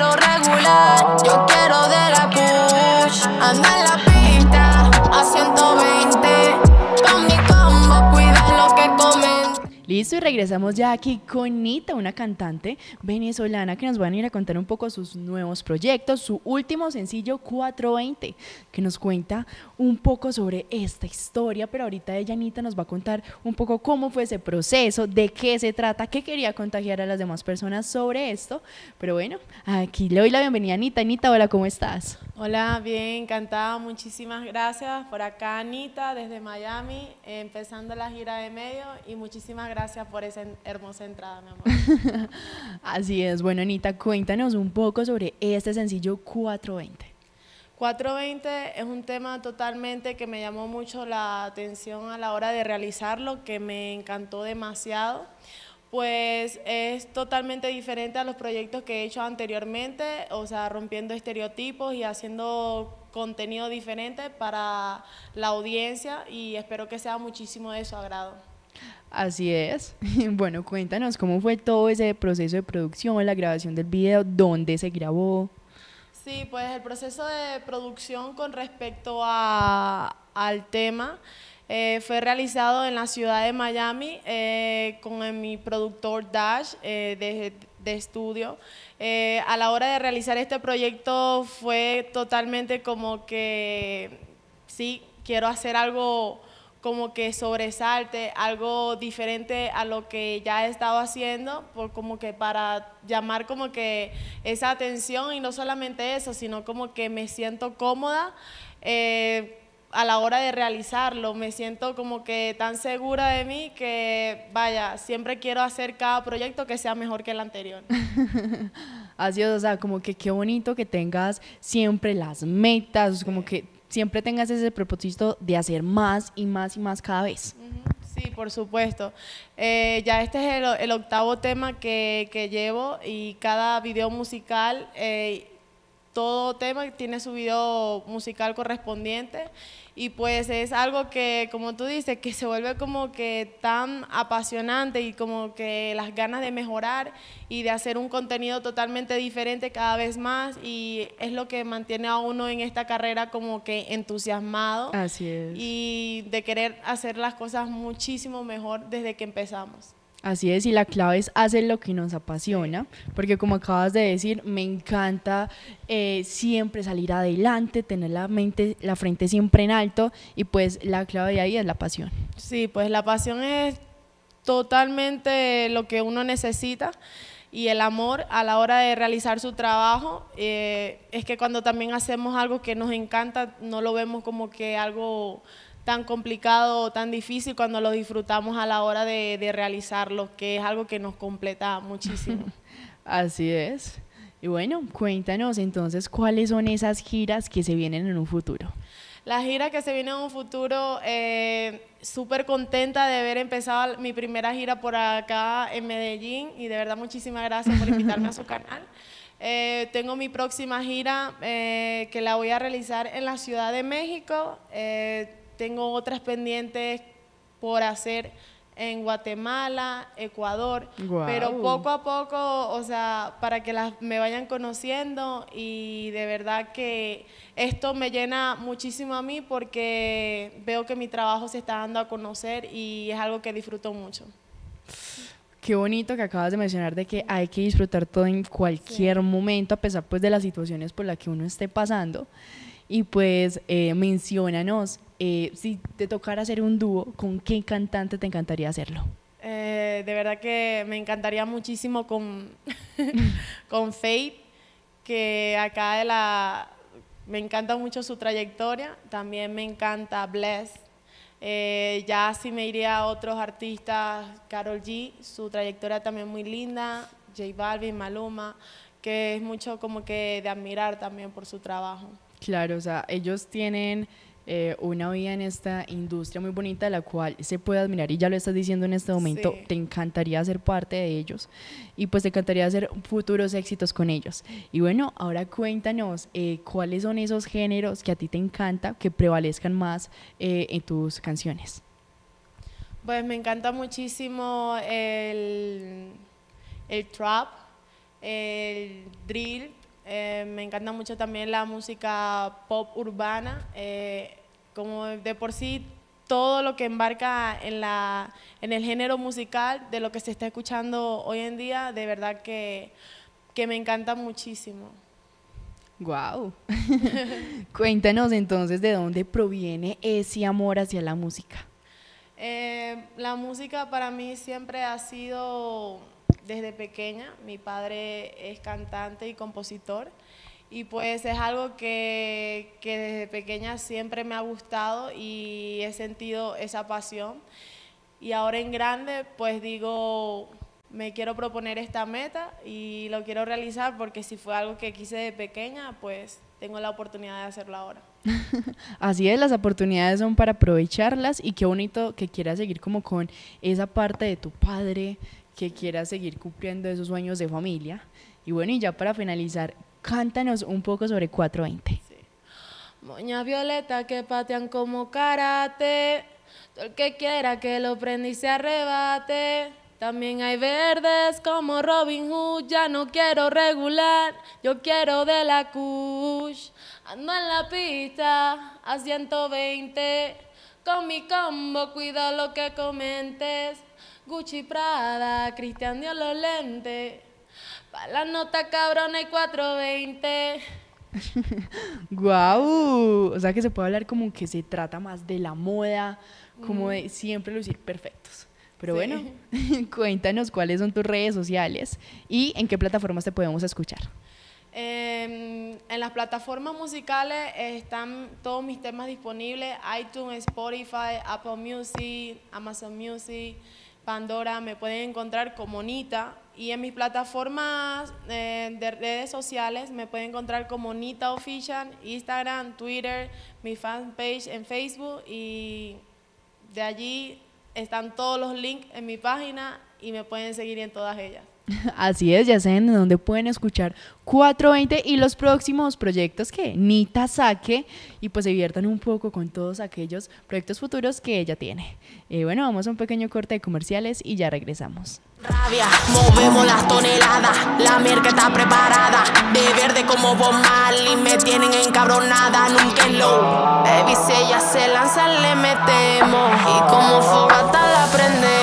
Listo, y regresamos ya aquí con Nita, una cantante venezolana que nos van a ir a contar un poco sus nuevos proyectos, su último sencillo 420, que nos cuenta un poco sobre esta historia, pero ahorita ella, Nita, nos va a contar un poco cómo fue ese proceso, de qué se trata, qué quería contagiar a las demás personas sobre esto. Pero bueno, aquí le doy la bienvenida a Nita. Anita, hola, ¿cómo estás? Hola, bien, encantada, muchísimas gracias. Por acá, Anita, desde Miami, empezando la gira de medio y muchísimas gracias gracias por esa hermosa entrada, mi amor. Así es. Bueno, Anita, cuéntanos un poco sobre este sencillo 420. 420 es un tema totalmente que me llamó mucho la atención a la hora de realizarlo, que me encantó demasiado pues es totalmente diferente a los proyectos que he hecho anteriormente, o sea, rompiendo estereotipos y haciendo contenido diferente para la audiencia y espero que sea muchísimo de su agrado. Así es. Bueno, cuéntanos cómo fue todo ese proceso de producción, la grabación del video, dónde se grabó. Sí, pues el proceso de producción con respecto al tema eh, fue realizado en la ciudad de Miami eh, con mi productor Dash eh, de, de, estudio. a la hora de realizar este proyecto fue totalmente como que, sí, quiero hacer algo como que sobresalte, algo diferente a lo que ya he estado haciendo, por como que para llamar como que esa atención y no solamente eso, sino como que me siento cómoda eh, a la hora de realizarlo, me siento como que tan segura de mí que vaya, siempre quiero hacer cada proyecto que sea mejor que el anterior. Así es, o sea, como que qué bonito que tengas siempre las metas, como que siempre tengas ese propósito de hacer más y más y más cada vez. Sí, por supuesto. Eh, ya este es el, octavo tema que, llevo y cada video musical... Eh, todo tema tiene su video musical correspondiente y pues es algo que, como tú dices, que se vuelve como que tan apasionante y como que las ganas de mejorar y de hacer un contenido totalmente diferente cada vez más y es lo que mantiene a uno en esta carrera como que entusiasmado. Así es. Y de querer hacer las cosas muchísimo mejor desde que empezamos. Así es, y la clave es hacer lo que nos apasiona, porque como acabas de decir, me encanta eh, siempre salir adelante, tener la mente, la frente siempre en alto, y pues la clave de ahí es la pasión. Sí, pues la pasión es totalmente lo que uno necesita y el amor a la hora de realizar su trabajo. Eh, es que cuando también hacemos algo que nos encanta, no lo vemos como que algo tan complicado o tan difícil cuando lo disfrutamos a la hora de, de realizarlo, que es algo que nos completa muchísimo. Así es. Y bueno, cuéntanos entonces cuáles son esas giras que se vienen en un futuro. La gira que se viene en un futuro, eh, súper contenta de haber empezado mi primera gira por acá en Medellín y de verdad muchísimas gracias por invitarme a su canal. Eh, tengo mi próxima gira eh, que la voy a realizar en la Ciudad de México tengo otras pendientes por hacer en Guatemala, Ecuador, pero poco a poco, o sea, para que me vayan conociendo y de verdad que esto me llena muchísimo a mí porque veo que mi trabajo se está dando a conocer y es algo que disfruto mucho. Qué bonito que acabas de mencionar de que hay que disfrutar todo en cualquier momento a pesar pues de las situaciones por las que uno esté pasando. Y pues eh, mencionanos eh, si te tocara hacer un dúo, ¿con qué cantante te encantaría hacerlo? Eh, de verdad que me encantaría muchísimo con, con Faith, que acá de la, me encanta mucho su trayectoria, también me encanta Bless, eh, ya sí me iría a otros artistas, Carol G, su trayectoria también muy linda, J Balvin, Maluma, que es mucho como que de admirar también por su trabajo. Claro, o sea, ellos tienen eh, una vida en esta industria muy bonita, de la cual se puede admirar y ya lo estás diciendo en este momento, te encantaría ser parte de ellos y pues te encantaría hacer futuros éxitos con ellos. Y bueno, ahora cuéntanos eh, cuáles son esos géneros que a ti te encanta, que prevalezcan más eh, en tus canciones. Pues me encanta muchísimo el trap, el drill eh, me encanta mucho también la música pop urbana, eh, como de por sí todo lo que embarca en, la, en el género musical de lo que se está escuchando hoy en día, de verdad que, me encanta muchísimo. Wow. Cuéntanos entonces de dónde proviene ese amor hacia la música. Eh, la música para mí siempre ha sido desde pequeña. Mi padre es cantante y compositor y pues es algo que, que, desde pequeña siempre me ha gustado y he sentido esa pasión. Y ahora en grande pues digo, me quiero proponer esta meta y lo quiero realizar porque si fue algo que quise de pequeña pues tengo la oportunidad de hacerlo ahora. Así es, las oportunidades son para aprovecharlas y qué bonito que quieras seguir como con esa parte de tu padre que quiera seguir cumpliendo esos sueños de familia. Y bueno, y ya para finalizar, cántanos un poco sobre 420. Moña violeta que patean como karate, todo el que quiera que lo prenda y se arrebate. También hay verdes como Robin Hood, ya no quiero regular, yo quiero de la Kush. Ando en la pista a 120, con mi combo cuida lo que comentes. Gucci Prada, Cristian Diololente, los Pa' la nota cabrona y 420. ¡Guau! O sea que se puede hablar como que se trata más de la moda, como de mm. siempre lucir perfectos. Pero bueno, cuéntanos cuáles son tus redes sociales y en qué plataformas te podemos escuchar. Em, en las plataformas musicales están todos mis temas disponibles, iTunes, Spotify, Apple Music, Amazon Music. Pandora, me pueden encontrar como Nita y en mis plataformas eh, de redes sociales me pueden encontrar como Nita Official, Instagram, Twitter, mi fanpage en Facebook y de allí están todos los links en mi página y me pueden seguir en todas ellas. Así es, ya saben en dónde pueden escuchar 420 y los próximos proyectos que Nita saque y pues se diviertan un poco con todos aquellos proyectos futuros que ella tiene. Eh, bueno, vamos a un pequeño corte de comerciales y ya regresamos. Rabia, movemos las toneladas, la merca está preparada, de verde como bombal y me tienen encabronada, nunca lo low. Baby, si ella se lanza, le metemos y como fogata la prendemos.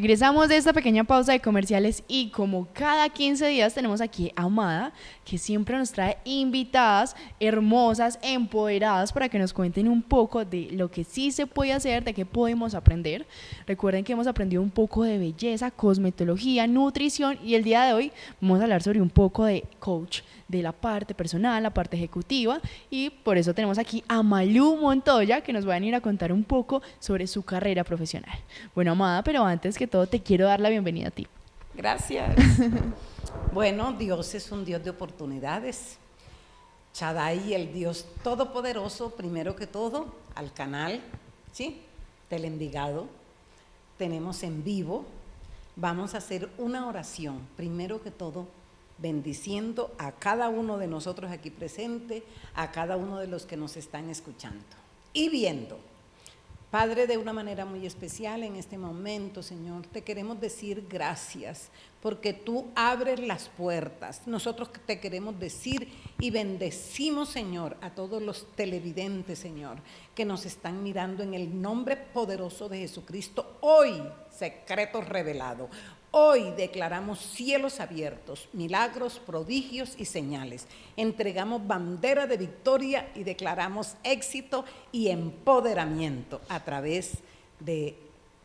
Regresamos de esta pequeña pausa de comerciales y como cada 15 días tenemos aquí a Amada, que siempre nos trae invitadas hermosas, empoderadas, para que nos cuenten un poco de lo que sí se puede hacer, de qué podemos aprender. Recuerden que hemos aprendido un poco de belleza, cosmetología, nutrición y el día de hoy vamos a hablar sobre un poco de coach, de la parte personal, la parte ejecutiva, y por eso tenemos aquí a Malú Montoya, que nos va a venir a contar un poco sobre su carrera profesional. Bueno, Amada, pero antes que todo te quiero dar la bienvenida a ti. Gracias. bueno, Dios es un Dios de oportunidades. Chadai, el Dios Todopoderoso, primero que todo, al canal, ¿sí? Del Tenemos en vivo. Vamos a hacer una oración, primero que todo, bendiciendo a cada uno de nosotros aquí presente, a cada uno de los que nos están escuchando y viendo. Padre, de una manera muy especial en este momento, Señor, te queremos decir gracias porque tú abres las puertas. Nosotros te queremos decir y bendecimos, Señor, a todos los televidentes, Señor, que nos están mirando en el nombre poderoso de Jesucristo hoy, secreto revelado. Hoy declaramos cielos abiertos, milagros, prodigios y señales. Entregamos bandera de victoria y declaramos éxito y empoderamiento a través de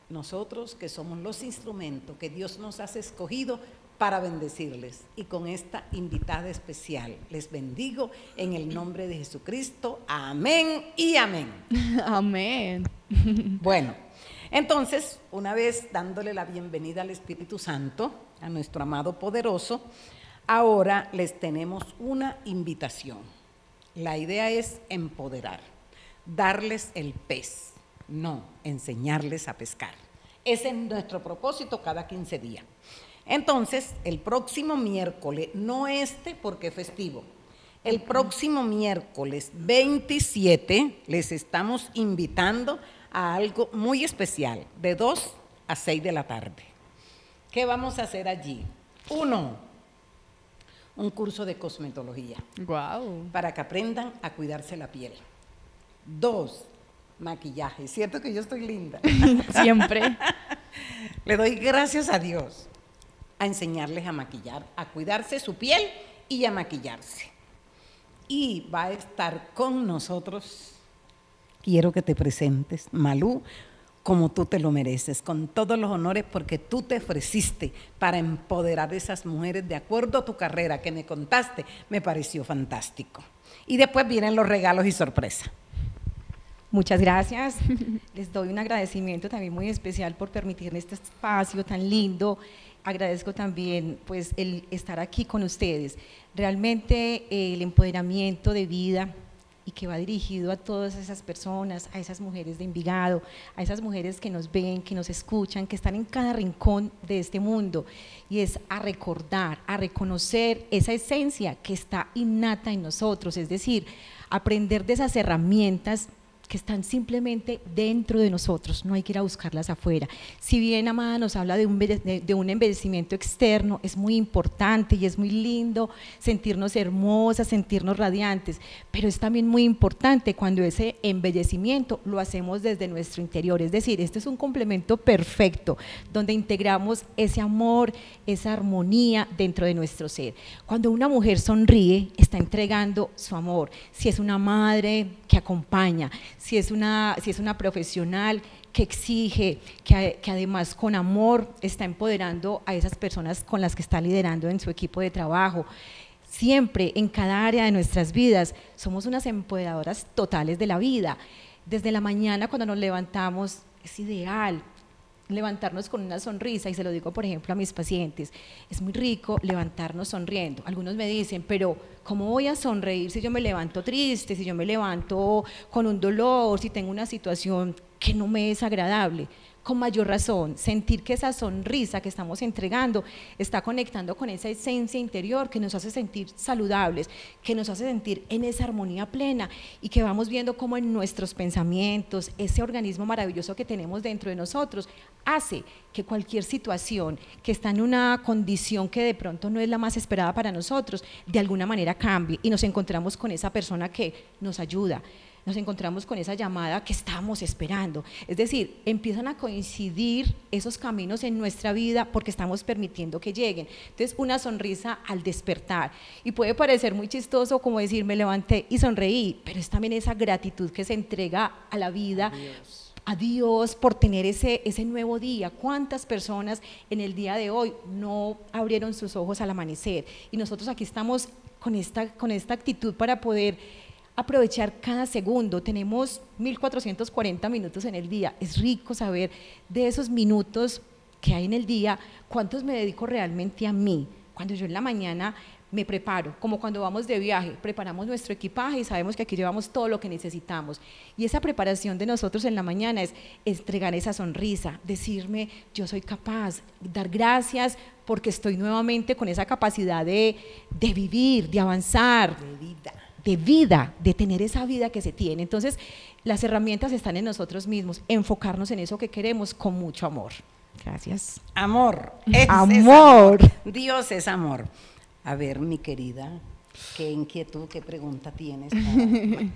nosotros que somos los instrumentos que Dios nos ha escogido para bendecirles. Y con esta invitada especial les bendigo en el nombre de Jesucristo. Amén y amén. Amén. Bueno. Entonces, una vez dándole la bienvenida al Espíritu Santo, a nuestro amado poderoso, ahora les tenemos una invitación. La idea es empoderar, darles el pez, no enseñarles a pescar. Ese es nuestro propósito cada 15 días. Entonces, el próximo miércoles, no este porque es festivo, el próximo miércoles 27 les estamos invitando a algo muy especial, de 2 a 6 de la tarde. ¿Qué vamos a hacer allí? Uno, un curso de cosmetología. Wow. Para que aprendan a cuidarse la piel. Dos, maquillaje. Cierto que yo estoy linda. Siempre. Le doy gracias a Dios a enseñarles a maquillar, a cuidarse su piel y a maquillarse. Y va a estar con nosotros quiero que te presentes, Malú, como tú te lo mereces, con todos los honores porque tú te ofreciste para empoderar a esas mujeres de acuerdo a tu carrera que me contaste, me pareció fantástico. Y después vienen los regalos y sorpresa. Muchas gracias. Les doy un agradecimiento también muy especial por permitirme este espacio tan lindo. Agradezco también pues el estar aquí con ustedes. Realmente eh, el empoderamiento de vida, y que va dirigido a todas esas personas, a esas mujeres de Envigado, a esas mujeres que nos ven, que nos escuchan, que están en cada rincón de este mundo, y es a recordar, a reconocer esa esencia que está innata en nosotros, es decir, aprender de esas herramientas que están simplemente dentro de nosotros, no hay que ir a buscarlas afuera. Si bien Amada nos habla de un, de un embellecimiento externo, es muy importante y es muy lindo sentirnos hermosas, sentirnos radiantes, pero es también muy importante cuando ese embellecimiento lo hacemos desde nuestro interior, es decir, este es un complemento perfecto donde integramos ese amor, esa armonía dentro de nuestro ser. Cuando una mujer sonríe, está entregando su amor, si es una madre que acompaña, si es una, si es una profesional que exige, que, que, además con amor está empoderando a esas personas con las que está liderando en su equipo de trabajo. Siempre, en cada área de nuestras vidas, somos unas empoderadoras totales de la vida. Desde la mañana cuando nos levantamos es ideal levantarnos con una sonrisa, y se lo digo por ejemplo a mis pacientes, es muy rico levantarnos sonriendo. Algunos me dicen, pero ¿cómo voy a sonreír si yo me levanto triste, si yo me levanto con un dolor, si tengo una situación que no me es agradable? con mayor razón, sentir que esa sonrisa que estamos entregando está conectando con esa esencia interior que nos hace sentir saludables, que nos hace sentir en esa armonía plena y que vamos viendo cómo en nuestros pensamientos, ese organismo maravilloso que tenemos dentro de nosotros, hace que cualquier situación que está en una condición que de pronto no es la más esperada para nosotros, de alguna manera cambie y nos encontramos con esa persona que nos ayuda, nos encontramos con esa llamada que estamos esperando. Es decir, empiezan a coincidir esos caminos en nuestra vida porque estamos permitiendo que lleguen. Entonces, una sonrisa al despertar. Y puede parecer muy chistoso como decir, me levanté y sonreí, pero es también esa gratitud que se entrega a la vida. a Dios por tener ese, ese nuevo día. ¿Cuántas personas en el día de hoy no abrieron sus ojos al amanecer? Y nosotros aquí estamos con esta, con esta actitud para poder aprovechar cada segundo. Tenemos 1.440 minutos en el día. Es rico saber de esos minutos que hay en el día, cuántos me dedico realmente a mí. Cuando yo en la mañana me preparo, como cuando vamos de viaje, preparamos nuestro equipaje y sabemos que aquí llevamos todo lo que necesitamos. Y esa preparación de nosotros en la mañana es entregar esa sonrisa, decirme yo soy capaz, dar gracias porque estoy nuevamente con esa capacidad de, vivir, de avanzar. De de vida, de tener esa vida que se tiene. Entonces, las herramientas están en nosotros mismos, enfocarnos en eso que queremos con mucho amor. Gracias. Amor. amor. amor. Dios es amor. A ver, mi querida ¿Qué inquietud, qué pregunta tienes?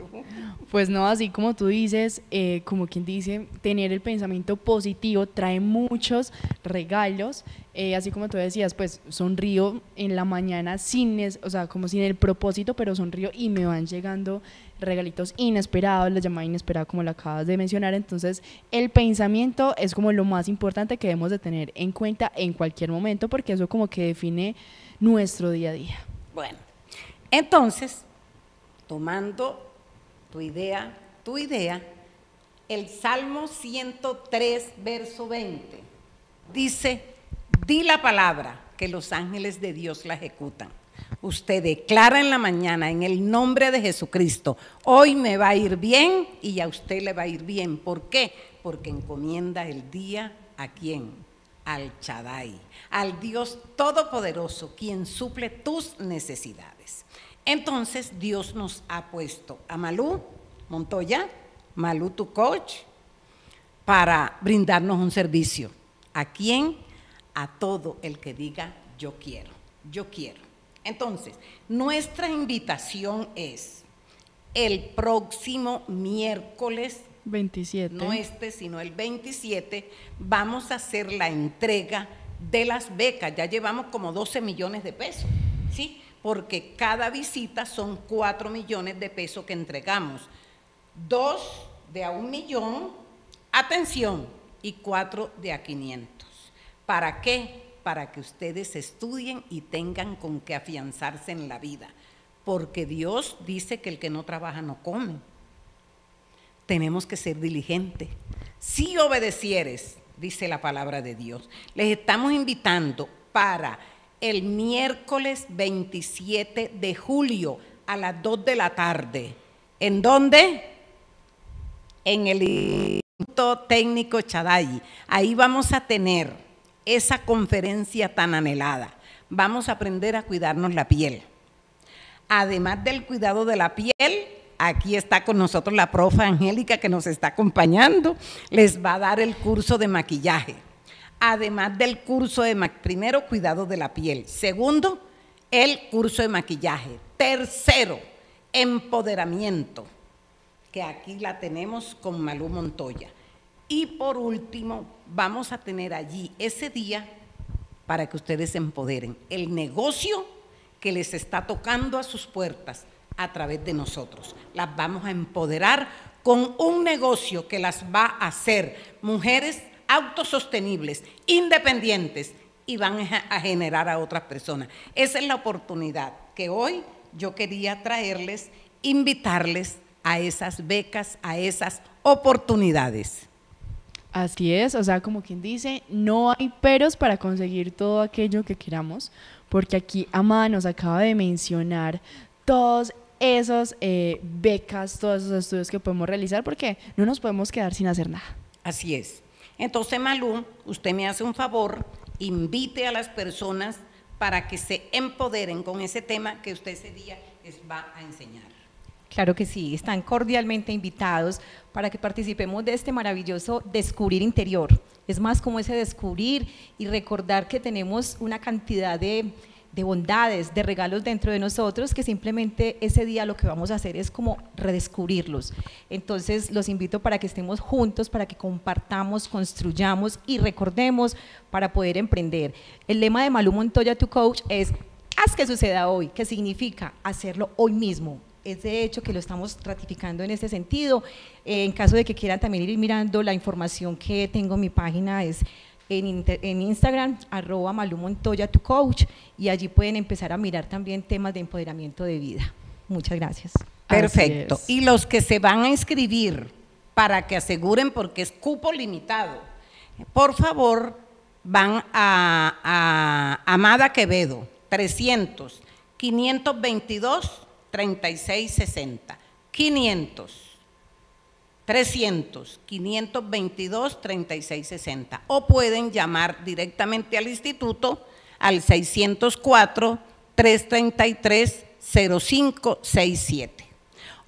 pues no, así como tú dices, eh, como quien dice, tener el pensamiento positivo trae muchos regalos. Eh, así como tú decías, pues sonrío en la mañana sin, o sea, como sin el propósito, pero sonrío y me van llegando regalitos inesperados, la llamada inesperada como la acabas de mencionar. Entonces, el pensamiento es como lo más importante que debemos de tener en cuenta en cualquier momento, porque eso como que define nuestro día a día. Bueno, entonces, tomando tu idea, tu idea, el Salmo 103, verso 20, dice, di la palabra, que los ángeles de Dios la ejecutan. Usted declara en la mañana, en el nombre de Jesucristo, hoy me va a ir bien y a usted le va a ir bien. ¿Por qué? Porque encomienda el día a quién? Al Chadai, al Dios Todopoderoso, quien suple tus necesidades. Entonces Dios nos ha puesto a Malú Montoya, Malú tu coach, para brindarnos un servicio. ¿A quién? A todo el que diga yo quiero, yo quiero. Entonces, nuestra invitación es el próximo miércoles 27. No este, sino el 27, vamos a hacer la entrega de las becas. Ya llevamos como 12 millones de pesos, ¿sí? porque cada visita son 4 millones de pesos que entregamos. Dos de a un millón, atención, y cuatro de a 500. ¿Para qué? Para que ustedes estudien y tengan con qué afianzarse en la vida. Porque Dios dice que el que no trabaja no come. Tenemos que ser diligentes. Si obedecieres, dice la palabra de Dios, les estamos invitando para el miércoles 27 de julio a las 2 de la tarde. ¿En dónde? En el Instituto Técnico Chaday. Ahí vamos a tener esa conferencia tan anhelada. Vamos a aprender a cuidarnos la piel. Además del cuidado de la piel, aquí está con nosotros la profa Angélica que nos está acompañando. Les va a dar el curso de maquillaje además del curso de, primero, cuidado de la piel. Segundo, el curso de maquillaje. Tercero, empoderamiento, que aquí la tenemos con Malú Montoya. Y por último, vamos a tener allí ese día para que ustedes empoderen. El negocio que les está tocando a sus puertas a través de nosotros. Las vamos a empoderar con un negocio que las va a hacer mujeres autosostenibles, independientes y van a generar a otras personas. Esa es la oportunidad que hoy yo quería traerles, invitarles a esas becas, a esas oportunidades. Así es, o sea, como quien dice, no hay peros para conseguir todo aquello que queramos, porque aquí Amada nos acaba de mencionar todos esos eh, becas, todos esos estudios que podemos realizar, porque no nos podemos quedar sin hacer nada. Así es. Entonces, Malú, usted me hace un favor, invite a las personas para que se empoderen con ese tema que usted ese día les va a enseñar. Claro que sí, están cordialmente invitados para que participemos de este maravilloso descubrir interior. Es más como ese descubrir y recordar que tenemos una cantidad de de bondades, de regalos dentro de nosotros, que simplemente ese día lo que vamos a hacer es como redescubrirlos. Entonces los invito para que estemos juntos, para que compartamos, construyamos y recordemos para poder emprender. El lema de Malu Montoya, tu coach, es haz que suceda hoy, que significa hacerlo hoy mismo, es de hecho que lo estamos ratificando en este sentido. Eh, en caso de que quieran también ir mirando la información que tengo en mi página es en, Instagram, arroba Malú tu coach, y allí pueden empezar a mirar también temas de empoderamiento de vida. Muchas gracias. Perfecto. Y los que se van a inscribir para que aseguren, porque es cupo limitado, por favor, van a, a Amada Quevedo, 300, 522, 3660. 500. 300 522 3660 o pueden llamar directamente al instituto al 604 333 0567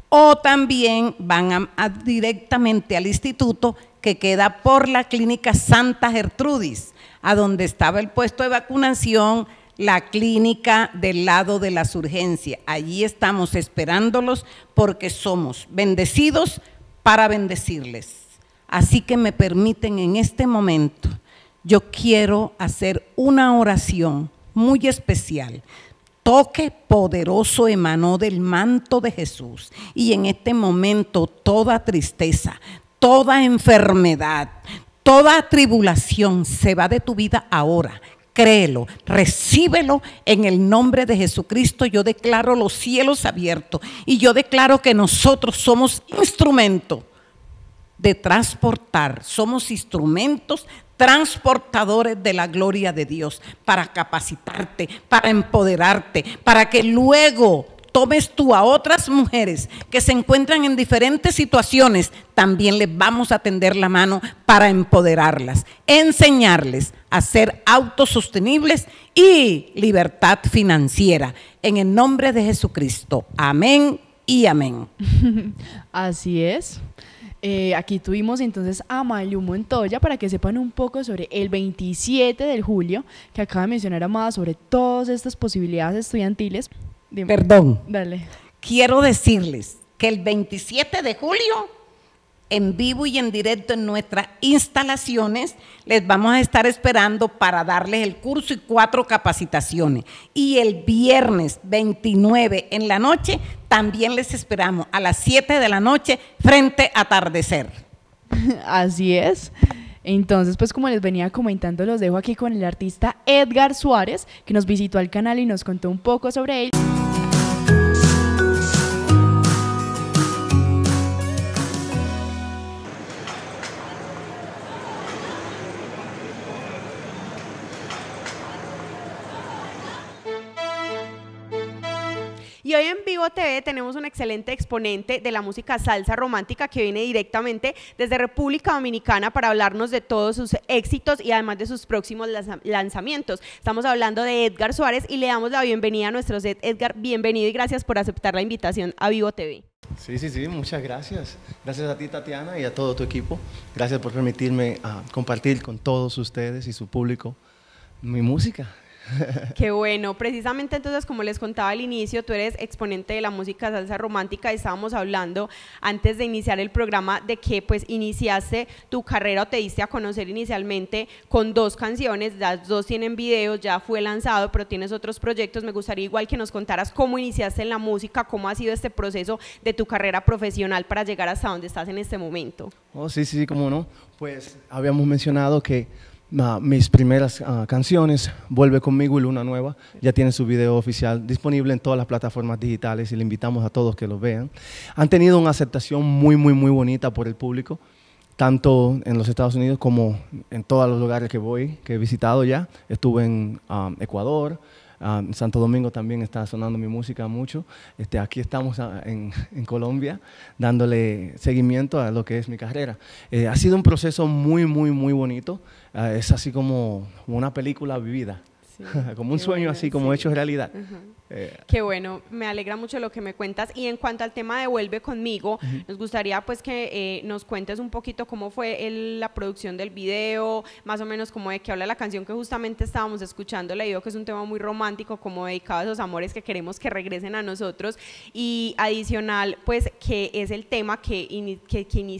o también van directamente al instituto que queda por la clínica Santa Gertrudis, a donde estaba el puesto de vacunación, la clínica del lado de las urgencias. Allí estamos esperándolos porque somos bendecidos para bendecirles. Así que me permiten en este momento, yo quiero hacer una oración muy especial. Toque poderoso emanó del manto de Jesús y en este momento toda tristeza, toda enfermedad, toda tribulación se va de tu vida ahora créelo, recíbelo en el nombre de Jesucristo. Yo declaro los cielos abiertos y yo declaro que nosotros somos instrumento de transportar, somos instrumentos transportadores de la gloria de Dios para capacitarte, para empoderarte, para que luego tomes tú a otras mujeres que se encuentran en diferentes situaciones, también les vamos a tender la mano para empoderarlas, enseñarles a ser autosostenibles y libertad financiera. En el nombre de Jesucristo. Amén y amén. Así es. Eh, aquí tuvimos entonces a Malu Montoya para que sepan un poco sobre el 27 de julio que acaba de mencionar Amada sobre todas estas posibilidades estudiantiles Perdón. Dale. Quiero decirles que el 27 de julio, en vivo y en directo en nuestras instalaciones, les vamos a estar esperando para darles el curso y cuatro capacitaciones. Y el viernes 29 en la noche, también les esperamos a las 7 de la noche frente a atardecer. Así es. Entonces, pues como les venía comentando, los dejo aquí con el artista Edgar Suárez, que nos visitó al canal y nos contó un poco sobre él. Vivo TV tenemos un excelente exponente de la música salsa romántica que viene directamente desde República Dominicana para hablarnos de todos sus éxitos y además de sus próximos lanzamientos. Estamos hablando de Edgar Suárez y le damos la bienvenida a nuestro set. Edgar, bienvenido y gracias por aceptar la invitación a Vivo TV. Sí, sí, sí, muchas gracias. Gracias a ti, Tatiana, y a todo tu equipo. Gracias por permitirme ah, compartir con todos ustedes y su público mi música. Qué bueno. Precisamente entonces, como les contaba al inicio, tú eres exponente de la música salsa romántica. Estábamos hablando antes de iniciar el programa de que pues iniciaste tu carrera o te diste a conocer inicialmente con dos canciones. Las dos tienen videos, ya fue lanzado, pero tienes otros proyectos. Me gustaría igual que nos contaras cómo iniciaste en la música, cómo ha sido este proceso de tu carrera profesional para llegar hasta donde estás en este momento. Oh, sí, sí, cómo no. Pues habíamos mencionado que mis primeras ah, canciones, Vuelve conmigo y Luna Nueva, ya tiene su video oficial disponible en todas las plataformas digitales y le invitamos a todos que lo vean. Han tenido una aceptación muy, muy, muy bonita por el público, tanto en los Estados Unidos como en todos los lugares que voy, que he visitado ya. Estuve en ah, Ecuador, ah, en Santo Domingo también está sonando mi música mucho. Este, aquí estamos en, Colombia dándole seguimiento a lo que es mi carrera. Eh, ha sido un proceso muy, muy, muy bonito. Ah, es así como una película vivida, como un sueño así, como hecho realidad. Eh, qué bueno, me alegra mucho lo que me cuentas. Y en cuanto al tema de Vuelve conmigo, nos gustaría pues que eh, nos cuentes un poquito cómo fue la producción del video, más o menos como de qué habla la canción que justamente estábamos escuchando. Le digo que es un tema muy romántico, como dedicado a esos amores que queremos que regresen a nosotros. Y adicional, pues que es el tema que,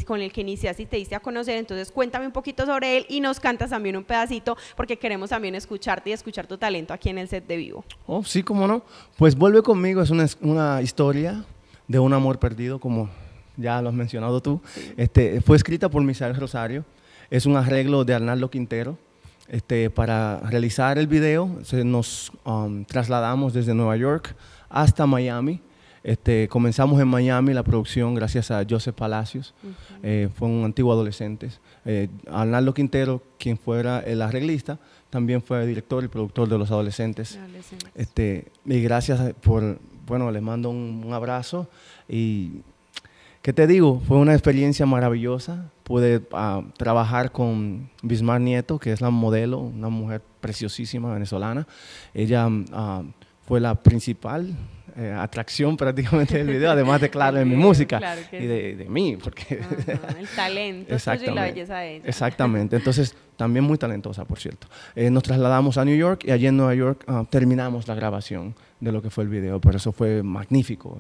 con el que iniciaste y te diste a conocer. Entonces cuéntame un poquito sobre él y nos cantas también un pedacito porque queremos también escucharte y escuchar tu talento aquí en el set de vivo. Oh, sí, cómo no. Pues Vuelve conmigo es una, historia de un amor perdido, como ya lo has mencionado tú. Este, fue escrita por Misael Rosario. Es un arreglo de Arnaldo Quintero. Este, para realizar el video nos um, trasladamos desde Nueva York hasta Miami este, comenzamos en Miami la producción gracias a Joseph Palacios, eh, fue un antiguo adolescente. Eh, Arnaldo Quintero, quien fuera el arreglista, también fue director y productor de Los Adolescentes. Este, y gracias por, bueno, les mando un, abrazo y, ¿qué te digo? Fue una experiencia maravillosa. Pude ah, trabajar con Bismar Nieto, que es la modelo, una mujer preciosísima venezolana. Ella ah, fue la principal eh, atracción prácticamente del video, además de, claro, de mi música y de, mí, porque... Ah, el talento y la belleza de ella. Exactamente, entonces también muy talentosa, por cierto. Eh, nos trasladamos a New York y allí en Nueva York ah, terminamos la grabación de lo que fue el video, Por eso fue magnífico.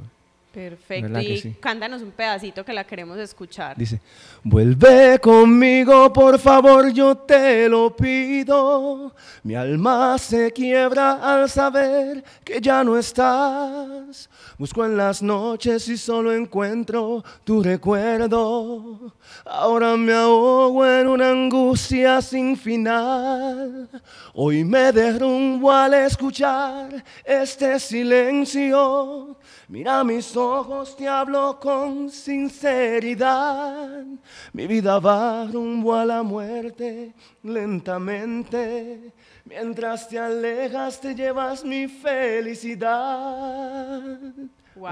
Perfecto. Y un pedacito que la queremos escuchar. Dice, vuelve conmigo, por favor, yo te lo pido. Mi alma se quiebra al saber que ya no estás. Busco en las noches y solo encuentro tu recuerdo. Ahora me ahogo en una angustia sin final. Hoy me derrumbo al escuchar este silencio Mira mis ojos, te hablo con sinceridad. Mi vida va rumbo a la muerte lentamente. Mientras te alejas, te llevas mi felicidad. Wow.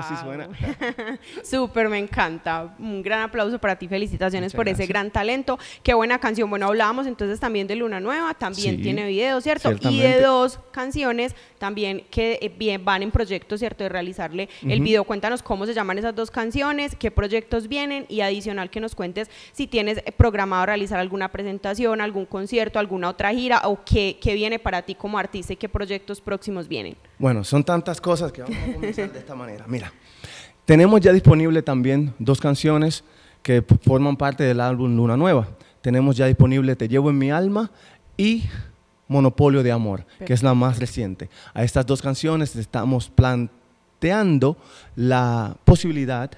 Súper, me encanta. Un gran aplauso para ti, felicitaciones por ese gran talento. Qué buena canción. Bueno, hablábamos entonces también de Luna Nueva, también tiene video, ¿cierto? Y de dos canciones también que eh, van en proyecto, ¿cierto? De realizarle el video. Cuéntanos cómo se llaman esas dos canciones, qué proyectos vienen y adicional que nos cuentes si tienes eh, programado realizar alguna presentación, algún concierto, alguna otra gira o qué, qué viene para ti como artista y qué proyectos próximos vienen. Bueno, son tantas cosas que vamos a comenzar de esta manera. Mira, tenemos ya disponible también dos canciones que forman parte del álbum Luna Nueva. Tenemos ya disponible Te llevo en mi alma y Monopolio de Amor, que es la más reciente. A estas dos canciones estamos planteando la posibilidad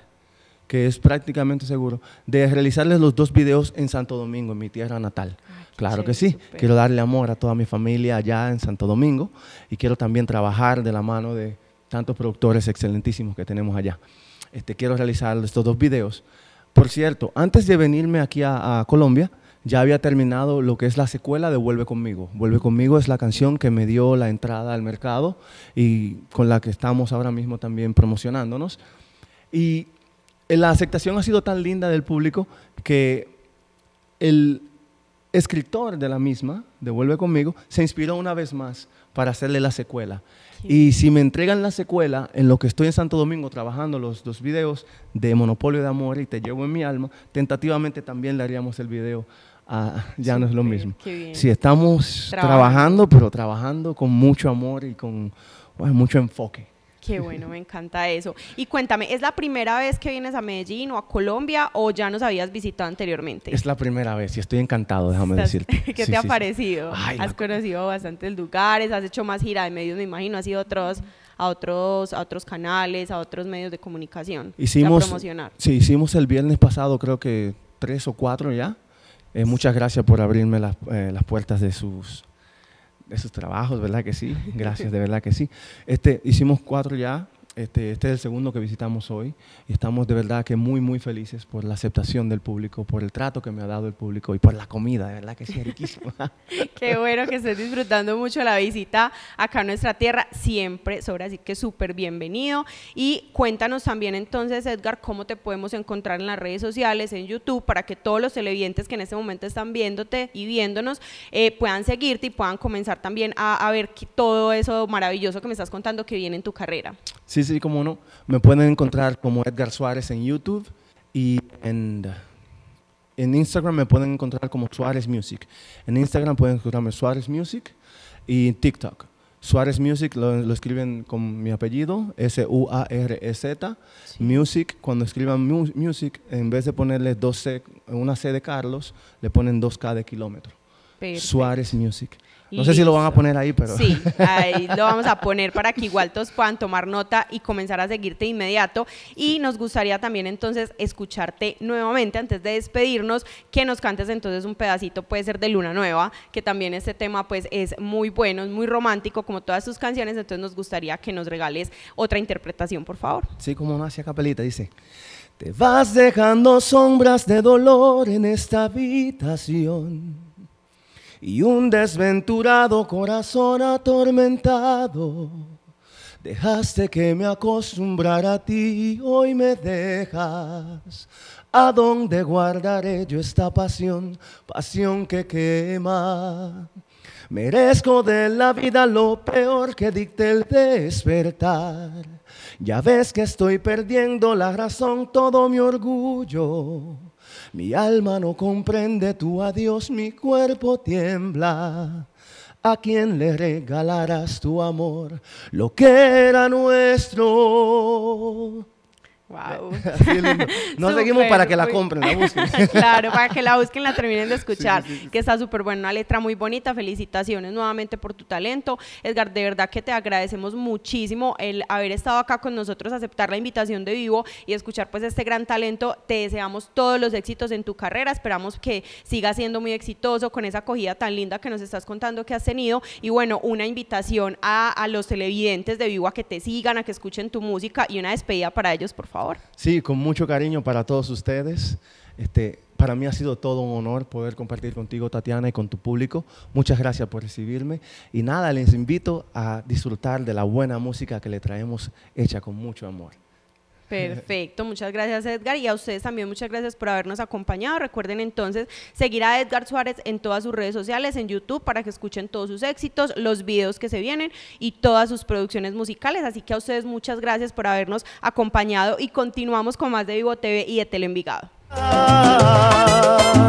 que es prácticamente seguro, de realizarles los dos videos en Santo Domingo, en mi tierra natal. claro que sí, quiero darle amor a toda mi familia allá en Santo Domingo y quiero también trabajar de la mano de tantos productores excelentísimos que tenemos allá. Este, quiero realizar estos dos videos. Por cierto, antes de venirme aquí a, Colombia, ya había terminado lo que es la secuela de Vuelve conmigo. Vuelve conmigo es la canción que me dio la entrada al mercado y con la que estamos ahora mismo también promocionándonos. Y eh, la aceptación ha sido tan linda del público que el escritor de la misma, Devuelve conmigo, se inspiró una vez más para hacerle la secuela. Y si me entregan la secuela, en lo que estoy en Santo Domingo trabajando los dos videos de Monopolio de Amor y Te Llevo en mi Alma, tentativamente también le haríamos el video a Ya no es lo mismo. Si estamos trabajando. pero trabajando con mucho amor y con mucho enfoque. Qué bueno, me encanta eso. Y cuéntame, ¿es la primera vez que vienes a Medellín o a Colombia o ya nos habías visitado anteriormente? Es la primera vez y estoy encantado, déjame decirte. ¿Qué te ha parecido? has conocido bastantes lugares, has hecho más gira de medios, me imagino, has ido a otros, a otros, a otros canales, a otros medios de comunicación. Hicimos, promocionar. Sí, hicimos el viernes pasado, creo que tres o cuatro ya. Eh, muchas gracias por abrirme las, eh, las puertas de sus esos trabajos, ¿verdad que sí? Gracias, de verdad que sí. Este, hicimos cuatro ya este, este, es el segundo que visitamos hoy y estamos de verdad que muy, muy felices por la aceptación del público, por el trato que me ha dado el público y por la comida, de verdad que es riquísima. Qué bueno que estés disfrutando mucho la visita acá a nuestra tierra, siempre sobre así que súper bienvenido. Y cuéntanos también entonces, Edgar, cómo te podemos encontrar en las redes sociales, en YouTube, para que todos los televidentes que en este momento están viéndote y viéndonos eh, puedan seguirte y puedan comenzar también a, a ver todo eso maravilloso que me estás contando que viene en tu carrera. Sí, Sí, como no. Me pueden encontrar como Edgar Suárez en YouTube y en, en Instagram me pueden encontrar como Suárez Music. En Instagram pueden encontrarme Suárez Music y TikTok. Suárez Music lo, escriben con mi apellido, S-U-A-R-E-Z. Music, cuando escriban music, en vez de ponerle 12 una C de Carlos, le ponen 2K de kilómetro. Suárez Music. No sé si lo van a poner ahí, pero... Sí, ahí lo vamos a poner para que igual todos puedan tomar nota y comenzar a seguirte de inmediato. Y nos gustaría también entonces escucharte nuevamente antes de despedirnos, que nos cantes entonces un pedacito, puede ser de Luna Nueva, que también este tema pues es muy bueno, es muy romántico como todas sus canciones, entonces nos gustaría que nos regales otra interpretación, por favor. Sí, como no capelita, dice... Te vas dejando sombras de dolor en esta habitación y un desventurado corazón atormentado. Dejaste que me acostumbrara a ti, hoy me dejas. ¿A dónde guardaré yo esta pasión, pasión que quema? Merezco de la vida lo peor que dicte el despertar. Ya ves que estoy perdiendo la razón, todo mi orgullo. Mi alma no comprende tu adiós, mi cuerpo tiembla. ¿A quién le regalarás tu amor? Lo que era nuestro. Wow. no seguimos para que la compren, la busquen. claro, para que la busquen, la terminen de escuchar, que está súper buena, una letra muy bonita. Felicitaciones nuevamente por tu talento. Edgar, de verdad que te agradecemos muchísimo el haber estado acá con nosotros, aceptar la invitación de vivo y escuchar pues este gran talento. Te deseamos todos los éxitos en tu carrera. Esperamos que sigas siendo muy exitoso con esa acogida tan linda que nos estás contando que has tenido. Y bueno, una invitación a los televidentes de vivo a que te sigan, a que escuchen tu música y una despedida para ellos, por favor. Sí, con mucho cariño para todos ustedes. Este, para mí ha sido todo un honor poder compartir contigo, Tatiana, y con tu público. Muchas gracias por recibirme. Y nada, les invito a disfrutar de la buena música que le traemos hecha con mucho amor. Perfecto, muchas gracias Edgar y a ustedes también muchas gracias por habernos acompañado. Recuerden entonces seguir a Edgar Suárez en todas sus redes sociales, en YouTube, para que escuchen todos sus éxitos, los videos que se vienen y todas sus producciones musicales. Así que a ustedes muchas gracias por habernos acompañado y continuamos con más de Vivo TV y de Telenvigado. Ah.